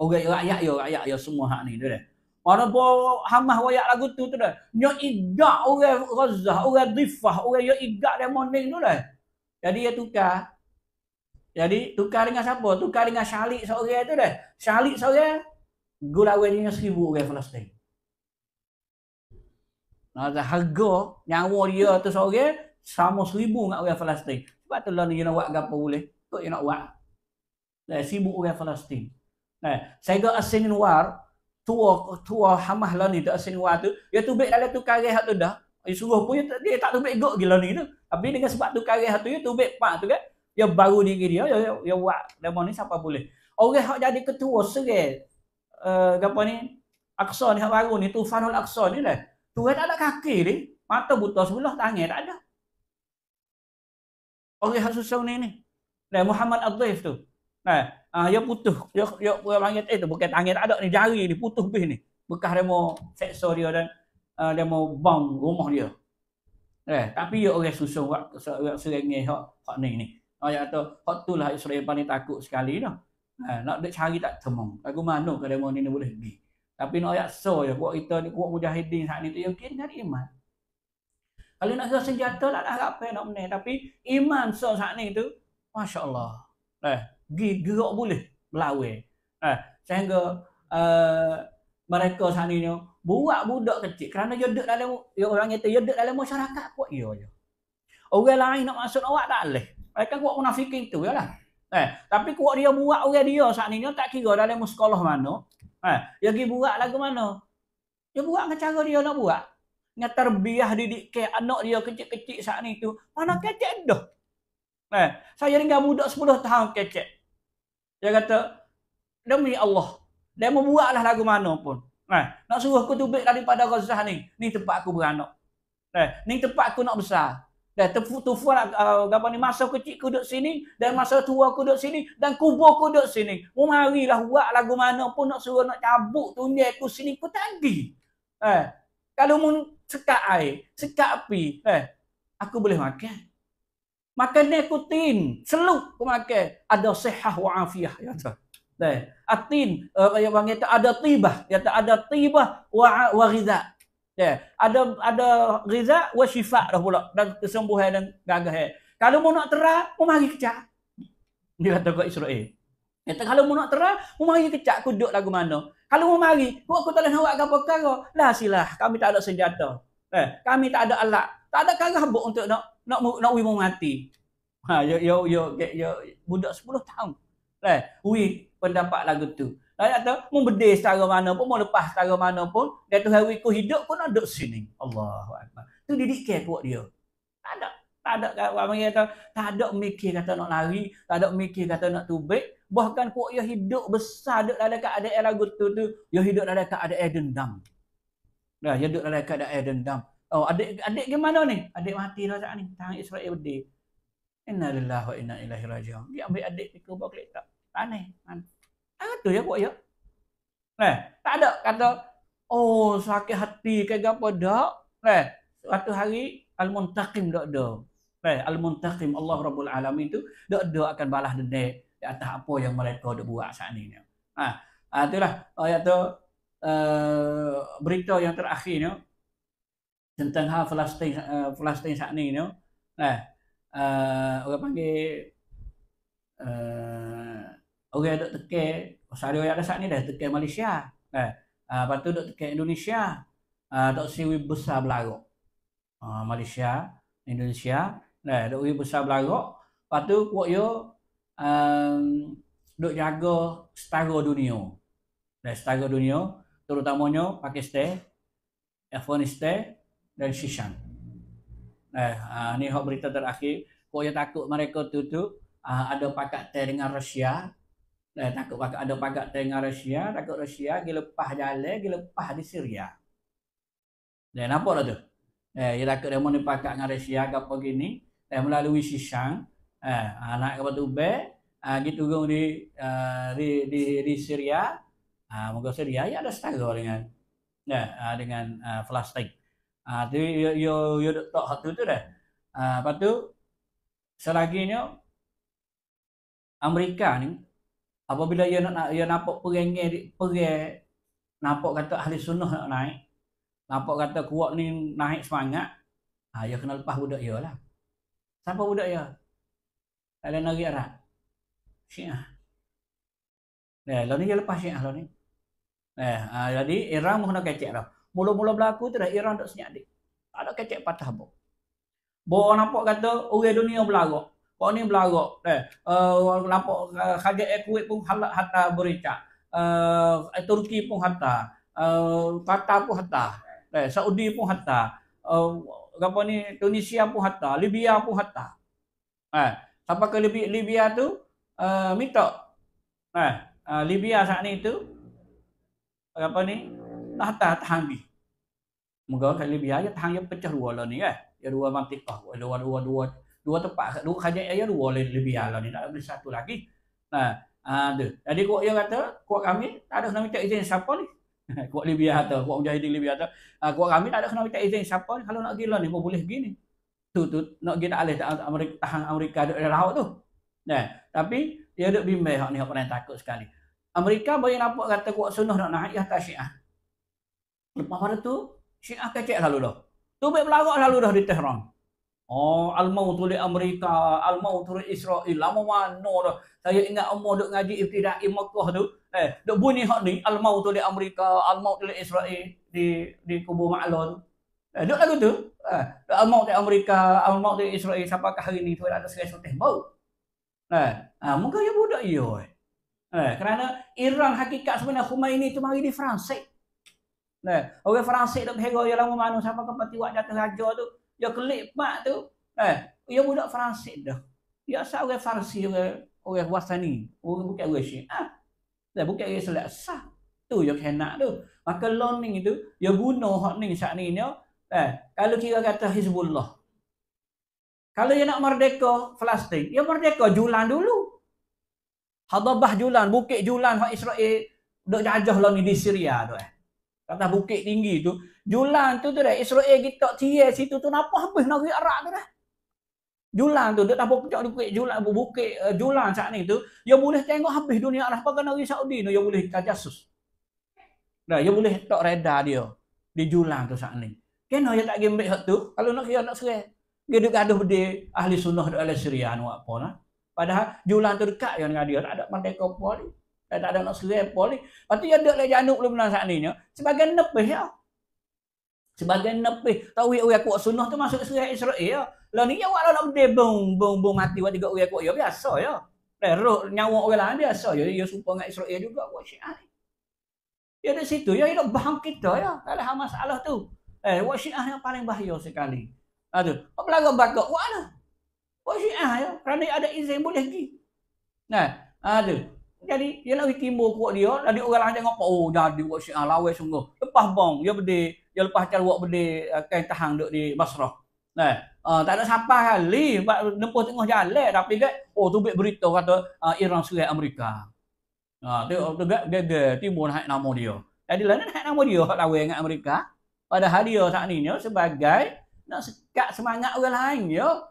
[SPEAKER 1] Orang rakyat yo, ya, rakyat yo semua hak ni tu dah. Walaupun Hamas wayak lagu tu tu dah. Nyo idak orang Gaza, orang Difah, orang yo igak dia morning tu lah. Jadi dia tukar. Jadi tukar dengan siapa? Tukar dengan Syalik seorang tu dah. Syalik seorang gula wayaknya seribu orang Palestin. Nah, harga nyawa dia tu seorang sama seribu dengan orang Palestin. Sebab tu lah ni nak buat apa boleh. Tak nak buat. Dah sibuk orang Palestin. Nah, saya ke Asin Noir, tua tua hamah lah ni tak senua tu ya tu baik dalam tu karih tu dah dia suruh pun dia tak tu baik gok gila ni tu tapi dengan sebab tu karih tu ya tu baik pak tu kan ya baru diri dia ya ya buat demo ni siapa boleh orang hak jadi ketua serai eh apa ni aqsa ni hak baru ni tufanul aqsa ni lah tu tak ada kaki ni mata buta sebelah tangan tak ada orang hak susah ni ni Nah, Muhammad Ad-Daif tu. Nah, Ah uh, ya putus. Ya ya gua panggil eh tu bukan tangan tak ada ni jari ni putus bih ni. Bekas demo sekso dia dan uh, ah, demo bang rumah dia. Eh tapi ya orang susun buat surat serengih hak hak ni ni. Ah ya tu hak tu lah Israel panik takut sekali dah. Eh, nak dek cari tak temu. Aku mano ke demo ni ni boleh pergi. Tapi nak ayat so ya buat kita ni buat mujahidin saat ni tu yakin dari iman. Kalau nak rasa senjata lah dah harap nak menang tapi iman so saat ni tu masya-Allah. Eh, gi gerak boleh melawe. Eh, sehingga uh, eh, mereka sana ni buat budak kecil kerana dia duduk dalam dia ya, orang kata dia duduk dalam masyarakat kuat dia ya, je. Ya. Orang lain nak masuk awak tak leh. Mereka kuat munafik itu jelah. Eh, tapi kuat dia buat orang dia sana ini tak kira dalam sekolah mana. Eh, dia pergi buat lagu mana. Dia buat dengan cara dia nak buat. Dengan terbiah didik ke anak dia kecil-kecil saat ini tu. Mana kecek dah. Eh, saya dengan budak 10 tahun kecek. Dia kata, demi Allah. Dia buatlah lagu mana pun. Nah, eh, nak suruh aku tubik daripada Razah ni. Ni tempat aku beranak. Nah, eh, ni tempat aku nak besar. Dan tufuan uh, gapa ni masa kecil aku duduk sini dan masa tua aku duduk sini dan kubur aku duduk sini. Mu marilah buat lagu mana pun nak suruh nak cabuk tunai aku sini pun tadi. Nah, eh, kalau mun sekat air, sekat api, Nah, aku boleh makan. Makan nikotin. Seluk aku makan. Ada sehah wa afiyah. Dia kata. Dan, atin. Uh, yang kata ada tibah. Dia kata ada tibah wa, wa ghiza. Dan, ada ada ghiza wa syifa dah pula. Dan kesembuhan dan gagah. Kalau mau nak terang, mau mari kecak. Dia kata ke Israel. kata kalau mau nak terang, mau mari kecak. Aku duduk lagu mana. Kalau mau mari, aku tak boleh nak buat apa-apa. Lah silah. Kami tak ada senjata. Eh, kami tak ada alat. Tak ada buat untuk nak nak nak, nak wimu mati. Ha, yo yo yo yo budak 10 tahun. Eh, ui pendapat lagu tu. Saya lah, kata, mau bedih secara mana pun, mau lepas secara mana pun, dia tu hari ku hidup pun ada sini. Allah Akbar. tu didik care buat dia. Tak ada. Tak ada orang kata, tak ada mikir kata nak lari, tak ada mikir kata nak tubik. Bahkan kuat dia hidup besar, duduk ada keadaan lagu tu tu, dia hidup dalam keadaan dendam. Dah, dia duduk dalam keadaan dendam. Oh, adik adik gimana ni? Adik mati dah saat ni. Tang Israel berde. Inna lillahi wa inna ilaihi rajiun. Dia ambil adik ke kubur kereta. Aneh. Aneh. Ah, tu ya buat ya. Nah, eh, tak ada kata oh sakit hati ke apa dak. Nah, eh, satu hari al-muntaqim dak ada. Nah, eh, al-muntaqim Allah Rabbul Alamin tu dak ada akan balas dendam di atas apa yang mereka dah buat saat ni. Ha. Ah, itulah ayat oh, tu Eh, berita yang terakhir ni tentang hal Palestin uh, eh, Palestin saat ni ni nah uh, orang panggil uh, orang dok tekan pasal dia ada saat ni dah tekan Malaysia nah uh, lepas tu dok tekan Indonesia uh, dok siwi besar belaruk uh, Malaysia Indonesia nah dok siwi besar belaruk patu tu kuat yo um, dok jaga setara dunia dan setara dunia terutamanya Pakistan, Afghanistan dan Shishan. Eh, uh, ni hak berita terakhir. Kau takut mereka tu tu uh, ha, ada pakat teh dengan Rusia. Eh, takut pakat ada pakat teh dengan Rusia. Takut Rusia gi lepas jalan, gi lepas di Syria. Dan eh, apa lah tu? Eh, dia takut dia mau pakat dengan Rusia ke apa gini. Eh, melalui Shishan. Eh, anak ha, kapal tu be. Uh, gitu gong di, uh, di, di, di Syria. Ah uh, moga sedia ya ada setara dengan nah eh, uh, dengan uh, ah, plastik. Ah tu yo yo yo tok hak tu dah. Ah uh, patu selaginya Amerika ni apabila ia nak ia nampak perangai perang nampak kata ahli sunnah nak naik nampak kata kuat ni naik semangat ah ia kena lepas budak ia lah siapa budak ia ada negeri Arab Syiah Nah, eh, lalu ni dia lepas Syiah lalu ni. Eh, uh, jadi Iran mengenai kecek dah. Mula-mula berlaku tu dah Iran tak senyap dik. Tak ada kecek patah bo. Bo nampak kata orang dunia belarak. Pak ni belarak. Eh, uh, nampak uh, eh, kaget Kuwait pun halak hatta berita. Uh, eh, Turki pun hatta. Uh, Qatar pun hatta. Eh, Saudi pun hatta. Uh, apa ni Tunisia pun hatta, Libya pun hatta. Eh, sampai ke Libya, Libya tu uh, minta. Eh, uh, Libya saat ni tu apa ni? Nah tah tahan bi. Moga kali bi aja tahan ya pecah dua lah ni eh. Ya dua mati kah. Dua dua dua dua, dua tempat dua kajian ya dua lah lebih lah ni nak ada satu lagi. Nah, ada. Ah, Jadi kau dia kata, kau kami tak ada nak minta izin siapa ni? kuat Libya kata, kuat Mujahidin Libya kata, uh, kuat kami tak ada nak minta izin siapa ni, kalau nak gila ni, pun boleh gini. Tu, tu, nak gila tak Amerika, tahan Amerika duduk laut tu. Nah, tapi, dia duduk bimbang, ni orang takut sekali. Amerika bagi nampak kata kuat sunnah nak naik ya tak syiah. Lepas pada tu, syiah kecek lalu dah. Tu baik belagak lalu dah di Tehran. Oh, al-maut li Amerika, al-maut li Israel, lama mana dah. Saya ingat umur duk ngaji ibtidai Mekah tu, eh, duk bunyi hak ni, al-maut li Amerika, al-maut li Israel di di kubur Ma'lon. Eh, duk lagu tu, eh, duk al-maut li Amerika, al-maut li Israel, sampai ke hari ni tu ada sekali sotih bau. Eh, ah, muka yang budak iya. Eh. Eh, kerana Iran hakikat sebenarnya Khomeini itu mari di France. Eh, orang France dok berhero yang lama mana siapa ke pati wak jatuh raja tu, dia kelik mak tu. Eh, dia budak France dah. Dia asal orang Farsi orang orang Wasani, orang bukan orang Syiah. Dia bukan orang sah Tu yang kena tu. Maka learning itu dia bunuh hak ni saat ni dia. Eh, kalau kira kata Hizbullah. Kalau dia nak merdeka Palestin, dia merdeka Julan dulu. Hadabah Julan, Bukit Julan hak Israel duk jajah lah ni di Syria tu eh. Kata bukit tinggi tu, Julan tu tu dah Israel kita tiye situ tu napa habis negeri Arab tu dah. Julan tu dia tak apa bukit Julan bukit uh, Julan saat ni tu, dia boleh tengok habis dunia Arab pakai negeri Saudi tu dia boleh kajasus. Dah dia boleh tak reda dia di Julan tu saat ni. Kenapa dia tak gembek hak tu? Kalau nak kira nak serai. Dia duk gaduh berdi ahli sunnah dan ahli Syria anu apa nah? Padahal julang terdekat yang dengan dia. Tak ada pantai kopo ni. Eh. tak ada nak serai pol ni. Lepas tu yang duduk lagi anuk belum menang saat ni. Sebagai nepeh ya. Sebagai nepeh. Ya. Tahu yang aku sunnah tu masuk serai Israel ya. Lalu ni yang orang lah nak berdeh bong, bong, bong mati. Waktu aku aku ya biasa ya. Dan eh, roh nyawa orang lain biasa ya. Dia ya, ya, sumpah dengan Israel juga. Buat syiah ni. Ya di situ ya. Dia bahang kita ya. Tak ada masalah tu. Eh, wasiat yang paling bahaya sekali. Aduh. Apa lagi bakat? Buat lah. Oh syiah ya. Kerana ada izin boleh pergi. Nah, ada. Ah, jadi dia lagi timbul kuat dia, jadi orang lain tengok, oh dah di buat syiah lawai sungguh. Lepas bong, dia berde, dia lepas cari buat berde ah, kain tahan duduk di Basrah. Nah, uh, tak ada siapa kali, nempuh tengok jalan tapi dia, oh tu berita kata uh, Iran serai Amerika. Nah, dia tu dia gagal timbul naik nama dia. Jadi lain naik nama dia lawai dengan Amerika. hari dia saat ini ya, sebagai nak sekat semangat orang lain ya.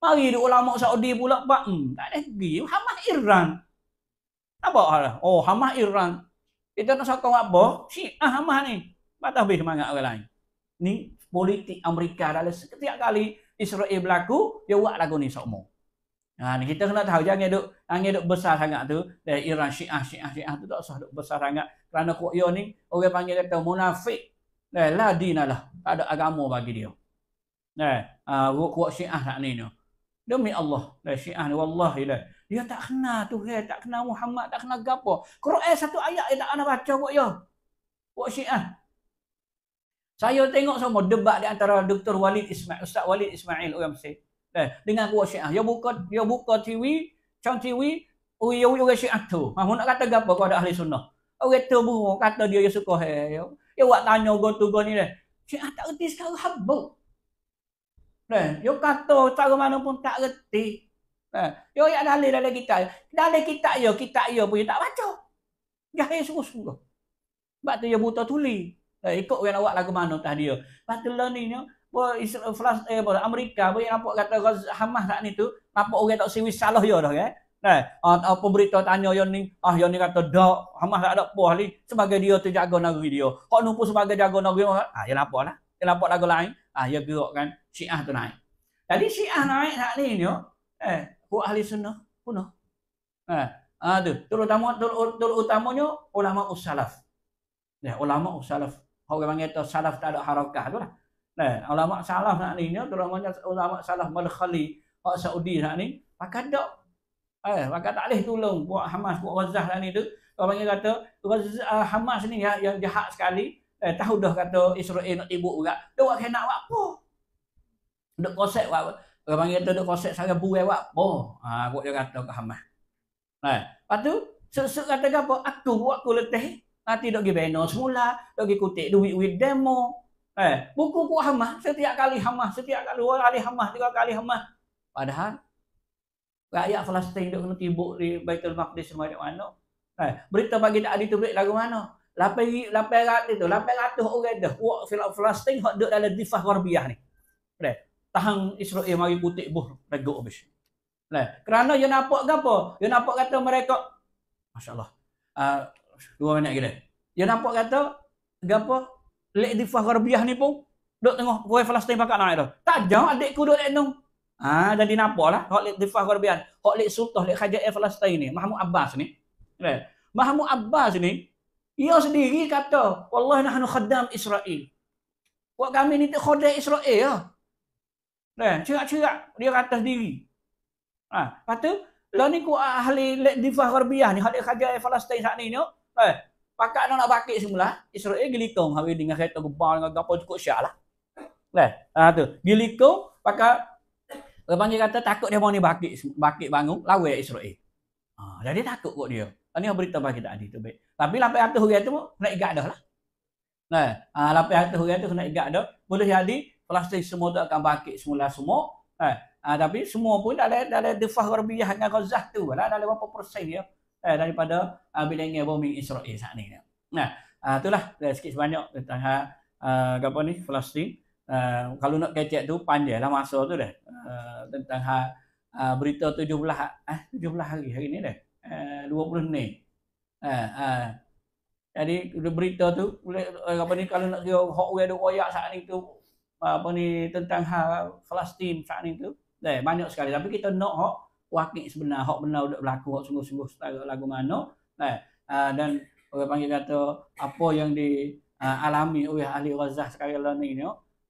[SPEAKER 1] Mari di ulama Saudi pula, Pak. Hmm, tak ada pergi. hamah Iran. Apa Allah? Oh, hamah Iran. Kita nak sokong apa? Hmm. Si, ah Hamas ni. Patah habis semangat orang lain. Ni politik Amerika dalam setiap kali Israel berlaku, dia buat lagu ni sokmo. Ha, nah, kita kena tahu jangan duk jangan duk besar sangat tu dari Iran Syiah Syiah Syiah tu tak usah duk besar sangat kerana kok yo ni orang panggil dia munafik. Nah, eh, la dinalah. Tak ada agama bagi dia. Nah, eh, uh, ha, kuat syiah tak ni ni. No. Demi Allah, la syiah ni wallahi la. Dia tak kenal Tuhan, tak kenal Muhammad, tak kenal gapo. Quran satu ayat dia tak ana baca buat ya. Buat syiah. Saya tengok semua debat di antara Dr. Walid Ismail, Ustaz Walid Ismail orang Mesir. Eh, dengan buat syiah. Dia buka dia buka TV, Chan TV, orang-orang syiah tu. Ha, nak kata gapo ada ahli sunnah. Orang tu buruk kata dia yang suka hai. Ya. Dia buat tanya gua tu gua ni dah. Syiah tak reti sekarang habuk. Nah, eh, yo kata cara mana pun tak reti. Nah, eh, yo ayat dalil dalam kita. Dalil kita yo, kita yo pun tak baca. Jahil sungguh-sungguh. Sebab tu yo buta tuli. Eh, ikut orang awak lagu mana tadi yo. Patulah ni yo, bahawa eh, bahawa Amerika bagi nampak kata Hamas tak ni tu nampak orang tak siwi salah yo dah eh nah eh, apa ah, pemberita tanya yo ni ah yo ni kata dak Hamas tak ada puah ni sebagai dia tu jaga negeri dia hak numpu sebagai jaga negeri ah yo ya nampaklah yo ya nampak lagu lain ah ya gerakkan syiah tu naik
[SPEAKER 2] jadi syiah naik nak ni
[SPEAKER 1] ni oh, eh buat ahli sunnah puno eh ah tu terutama terutamanya ulama ussalaf ya ulama ussalaf orang panggil tu salaf tak ada harakah tu lah nah eh, ulama salaf nak ni ni terutamanya ulama salaf malkhali hak saudi nak ni pakat dak eh pakat tak leh tolong buat hamas buat gazah lah ni tu orang panggil kata hamas ni yang, yang jahat sekali Eh, tahu dah kata Israel nak tibuk juga. Dia buat kena buat apa? Duk kosek buat apa? Orang panggil tu duk kosek sangat buai buat apa? Ha, buat dia kata ke Hamas. Nah, eh, lepas tu, sesuk kata ke apa? Aku buat aku letih. Nanti duk pergi bina semula. Duk pergi kutik duit with demo. Eh, buku ku Hamas. Setiap kali Hamas. Setiap kali orang kali Hamas. Tiga kali Hamas. Padahal, rakyat Palestin duk kena tibuk di Baitul Maqdis semua di mana. Eh, berita bagi tak ada tu lagu mana? lapan lapan ratus tu lapan ratus orang dah buat filak flasting hak duduk dalam difah warbiah ni leh tahang Israel mari putih buh regok habis leh kerana dia nampak ke apa dia nampak kata mereka masyaallah uh, dua minit gila dia nampak kata gapo lek difah warbiah ni pun duduk tengok orang flasting pakak naik itu. tak jauh adik ku duduk lek nung Ah, jadi nampak lah. Hak lek difah warbiah. Hak lek sultah lek khajat Palestin ni. Mahmud Abbas ni. Leh. Mahmud Abbas ni. Ia sendiri kata, Wallah nahnu khaddam Israel. Buat kami ni tak khaddam Israel lah. Ya. Eh, cirak-cirak dia kata sendiri. Ha, kata, lah ni ku ahli divah harbiah ni, ahli kajian Palestine saat ni ni, eh, pakat nak pakai semula, Israel gilikong, hari dengan kereta gebar dengan apa cukup syak lah. Eh, ha, tu, gelikong pakat, dia panggil kata takut dia mau ni bakit, bakit bangun, lawai Israel. Ha, jadi takut kot dia. Ini berita bagi tadi tu baik. Tapi lapan ratus orang tu kena ikat dah lah. Nah, ha, lapan ratus orang tu kena igat dah. Boleh jadi plastik semua tu akan bakit semula semua. Eh, ha, tapi semua pun dah ada dah ada defah rabiah hanya ghazah tu lah ada berapa persen dia eh, daripada uh, ah, bilangan bombing Israel saat ni. Nah, ha, itulah eh, sikit sebanyak tentang ha, uh, apa ni plastik. Uh, kalau nak kecek tu panjang panjanglah masa tu dah. Uh, tentang ha, uh, berita 17 eh 17 hari hari ni dah. Eh uh, 20 ni. Ha, ha. Jadi berita tu eh, apa ni kalau nak kira hok orang duk royak saat ni tu apa ni tentang hal Palestin saat ni tu. Eh, banyak sekali tapi kita nak hok wakil sebenar, hok benar duk berlaku, hok sungguh-sungguh setara lagu mana. Eh, ha, dan orang panggil kata apa yang di uh, alami oleh ahli razah sekarang ni ni.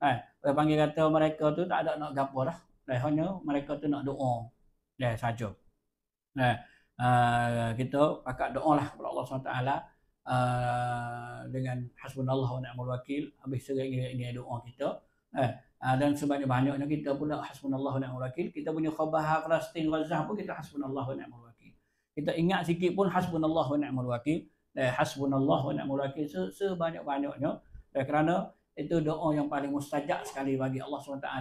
[SPEAKER 1] Eh, orang panggil kata mereka tu tak ada nak gapo dah. Eh, hanya mereka tu nak doa. Eh, saja. Eh, Ah, kita akan doa lah kepada Allah SWT uh, ah, dengan hasbunallah wa ni'mal wakil habis sering doa kita eh, uh, dan sebanyak-banyaknya kita pula hasbunallah wa ni'mal wakil kita punya khabar Palestin Gazah pun kita hasbunallah wa ni'mal wakil kita ingat sikit pun hasbunallah wa ni'mal wakil eh, hasbunallah wa ni'mal wakil se sebanyak-banyaknya eh, kerana itu doa yang paling mustajak sekali bagi Allah SWT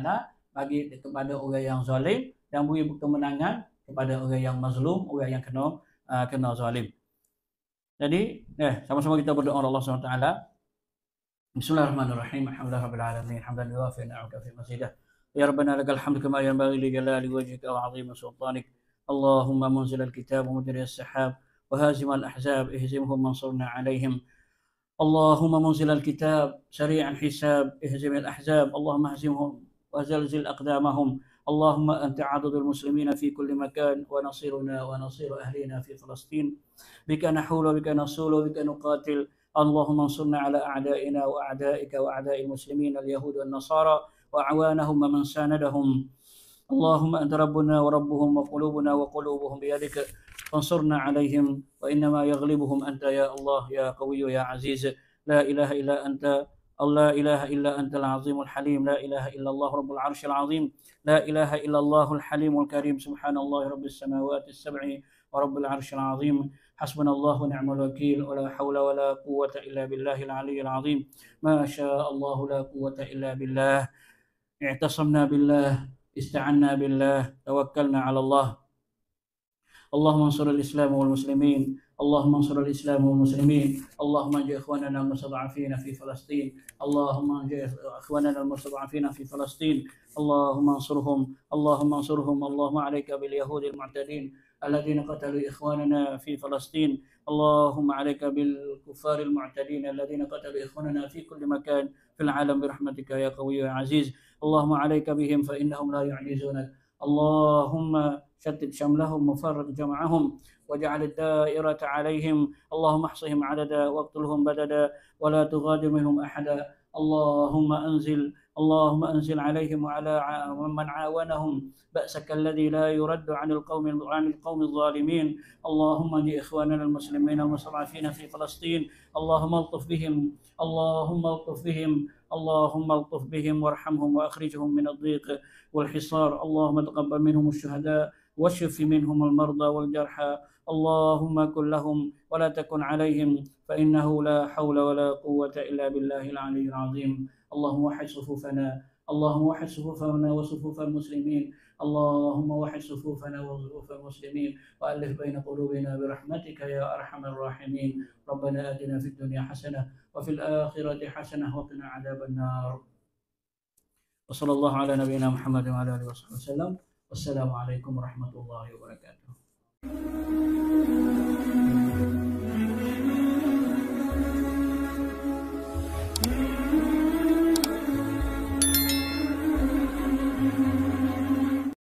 [SPEAKER 1] bagi kepada orang yang zalim dan beri kemenangan kepada orang yang mazlum, orang yang kena uh, kena zalim. Jadi, eh sama-sama kita berdoa kepada Allah Subhanahu taala. Bismillahirrahmanirrahim. Alhamdulillahirabbil alamin. Alhamdulillah wa fi na'uka fi masjidah. Ya Rabbana lakal hamdu kama yanbaghi li jalali wajhika wa 'azimi sultanik. Allahumma munzil al-kitab wa mudri as-sahab wa hazim al-ahzab ihzimhum mansurna 'alayhim. Allahumma munzil al-kitab sari'an hisab ihzim al-ahzab. Allahumma ahzimhum wa zalzil aqdamahum. اللهم أنت عدد المسلمين في كل مكان ونصيرنا ونصير أهلنا في فلسطين بك نحول وبك نصول وبك نقاتل اللهم انصرنا على أعدائنا وأعدائك وأعداء المسلمين اليهود والنصارى وأعوانهم ومن ساندهم اللهم أنت ربنا وربهم وقلوبنا وقلوبهم بيدك فانصرنا عليهم وإنما يغلبهم أنت يا الله يا قوي يا عزيز لا إله إلا أنت الله لا إله إلا أنت العظيم الحليم لا إله إلا الله رب العرش العظيم لا إله إلا الله الحليم الكريم سبحان الله رب السماوات السبع ورب العرش العظيم حسبنا الله ونعم الوكيل ولا حول ولا قوة إلا بالله العلي العظيم ما شاء الله لا قوة إلا بالله اعتصمنا بالله استعنا بالله توكلنا على الله اللهم انصر الإسلام والمسلمين اللهم انصر الاسلام والمسلمين، اللهم انجي اخواننا المستضعفين في فلسطين، اللهم انجي اخواننا المستضعفين في فلسطين، اللهم انصرهم، اللهم انصرهم، اللهم عليك باليهود المعتدين الذين قتلوا اخواننا في فلسطين، اللهم عليك بالكفار المعتدين الذين قتلوا اخواننا في كل مكان في العالم برحمتك يا قوي يا عزيز، اللهم عليك بهم فانهم لا يعجزونك، اللهم شتت شملهم وفرق جمعهم واجعل الدائرة عليهم اللهم احصهم عددا واقتلهم بددا ولا تغادر منهم أحدا اللهم أنزل اللهم أنزل عليهم وعلى من عاونهم بأسك الذي لا يرد عن القوم عن القوم الظالمين اللهم لإخواننا المسلمين المستضعفين في فلسطين اللهم الطف بهم اللهم الطف بهم اللهم الطف بهم وارحمهم واخرجهم من الضيق والحصار اللهم تقبل منهم الشهداء واشف منهم المرضى والجرحى اللهم كن لهم ولا تكن عليهم فإنه لا حول ولا قوة إلا بالله العلي العظيم اللهم وحد صفوفنا اللهم وحد صفوفنا وصفوف المسلمين اللهم وحد صفوفنا وصفوف المسلمين وألف بين قلوبنا برحمتك يا أرحم الراحمين ربنا آتنا في الدنيا حسنة وفي الآخرة حسنة وقنا عذاب النار وصلى الله على نبينا محمد وعلى آله وصحبه وسلم والسلام عليكم ورحمة الله وبركاته よし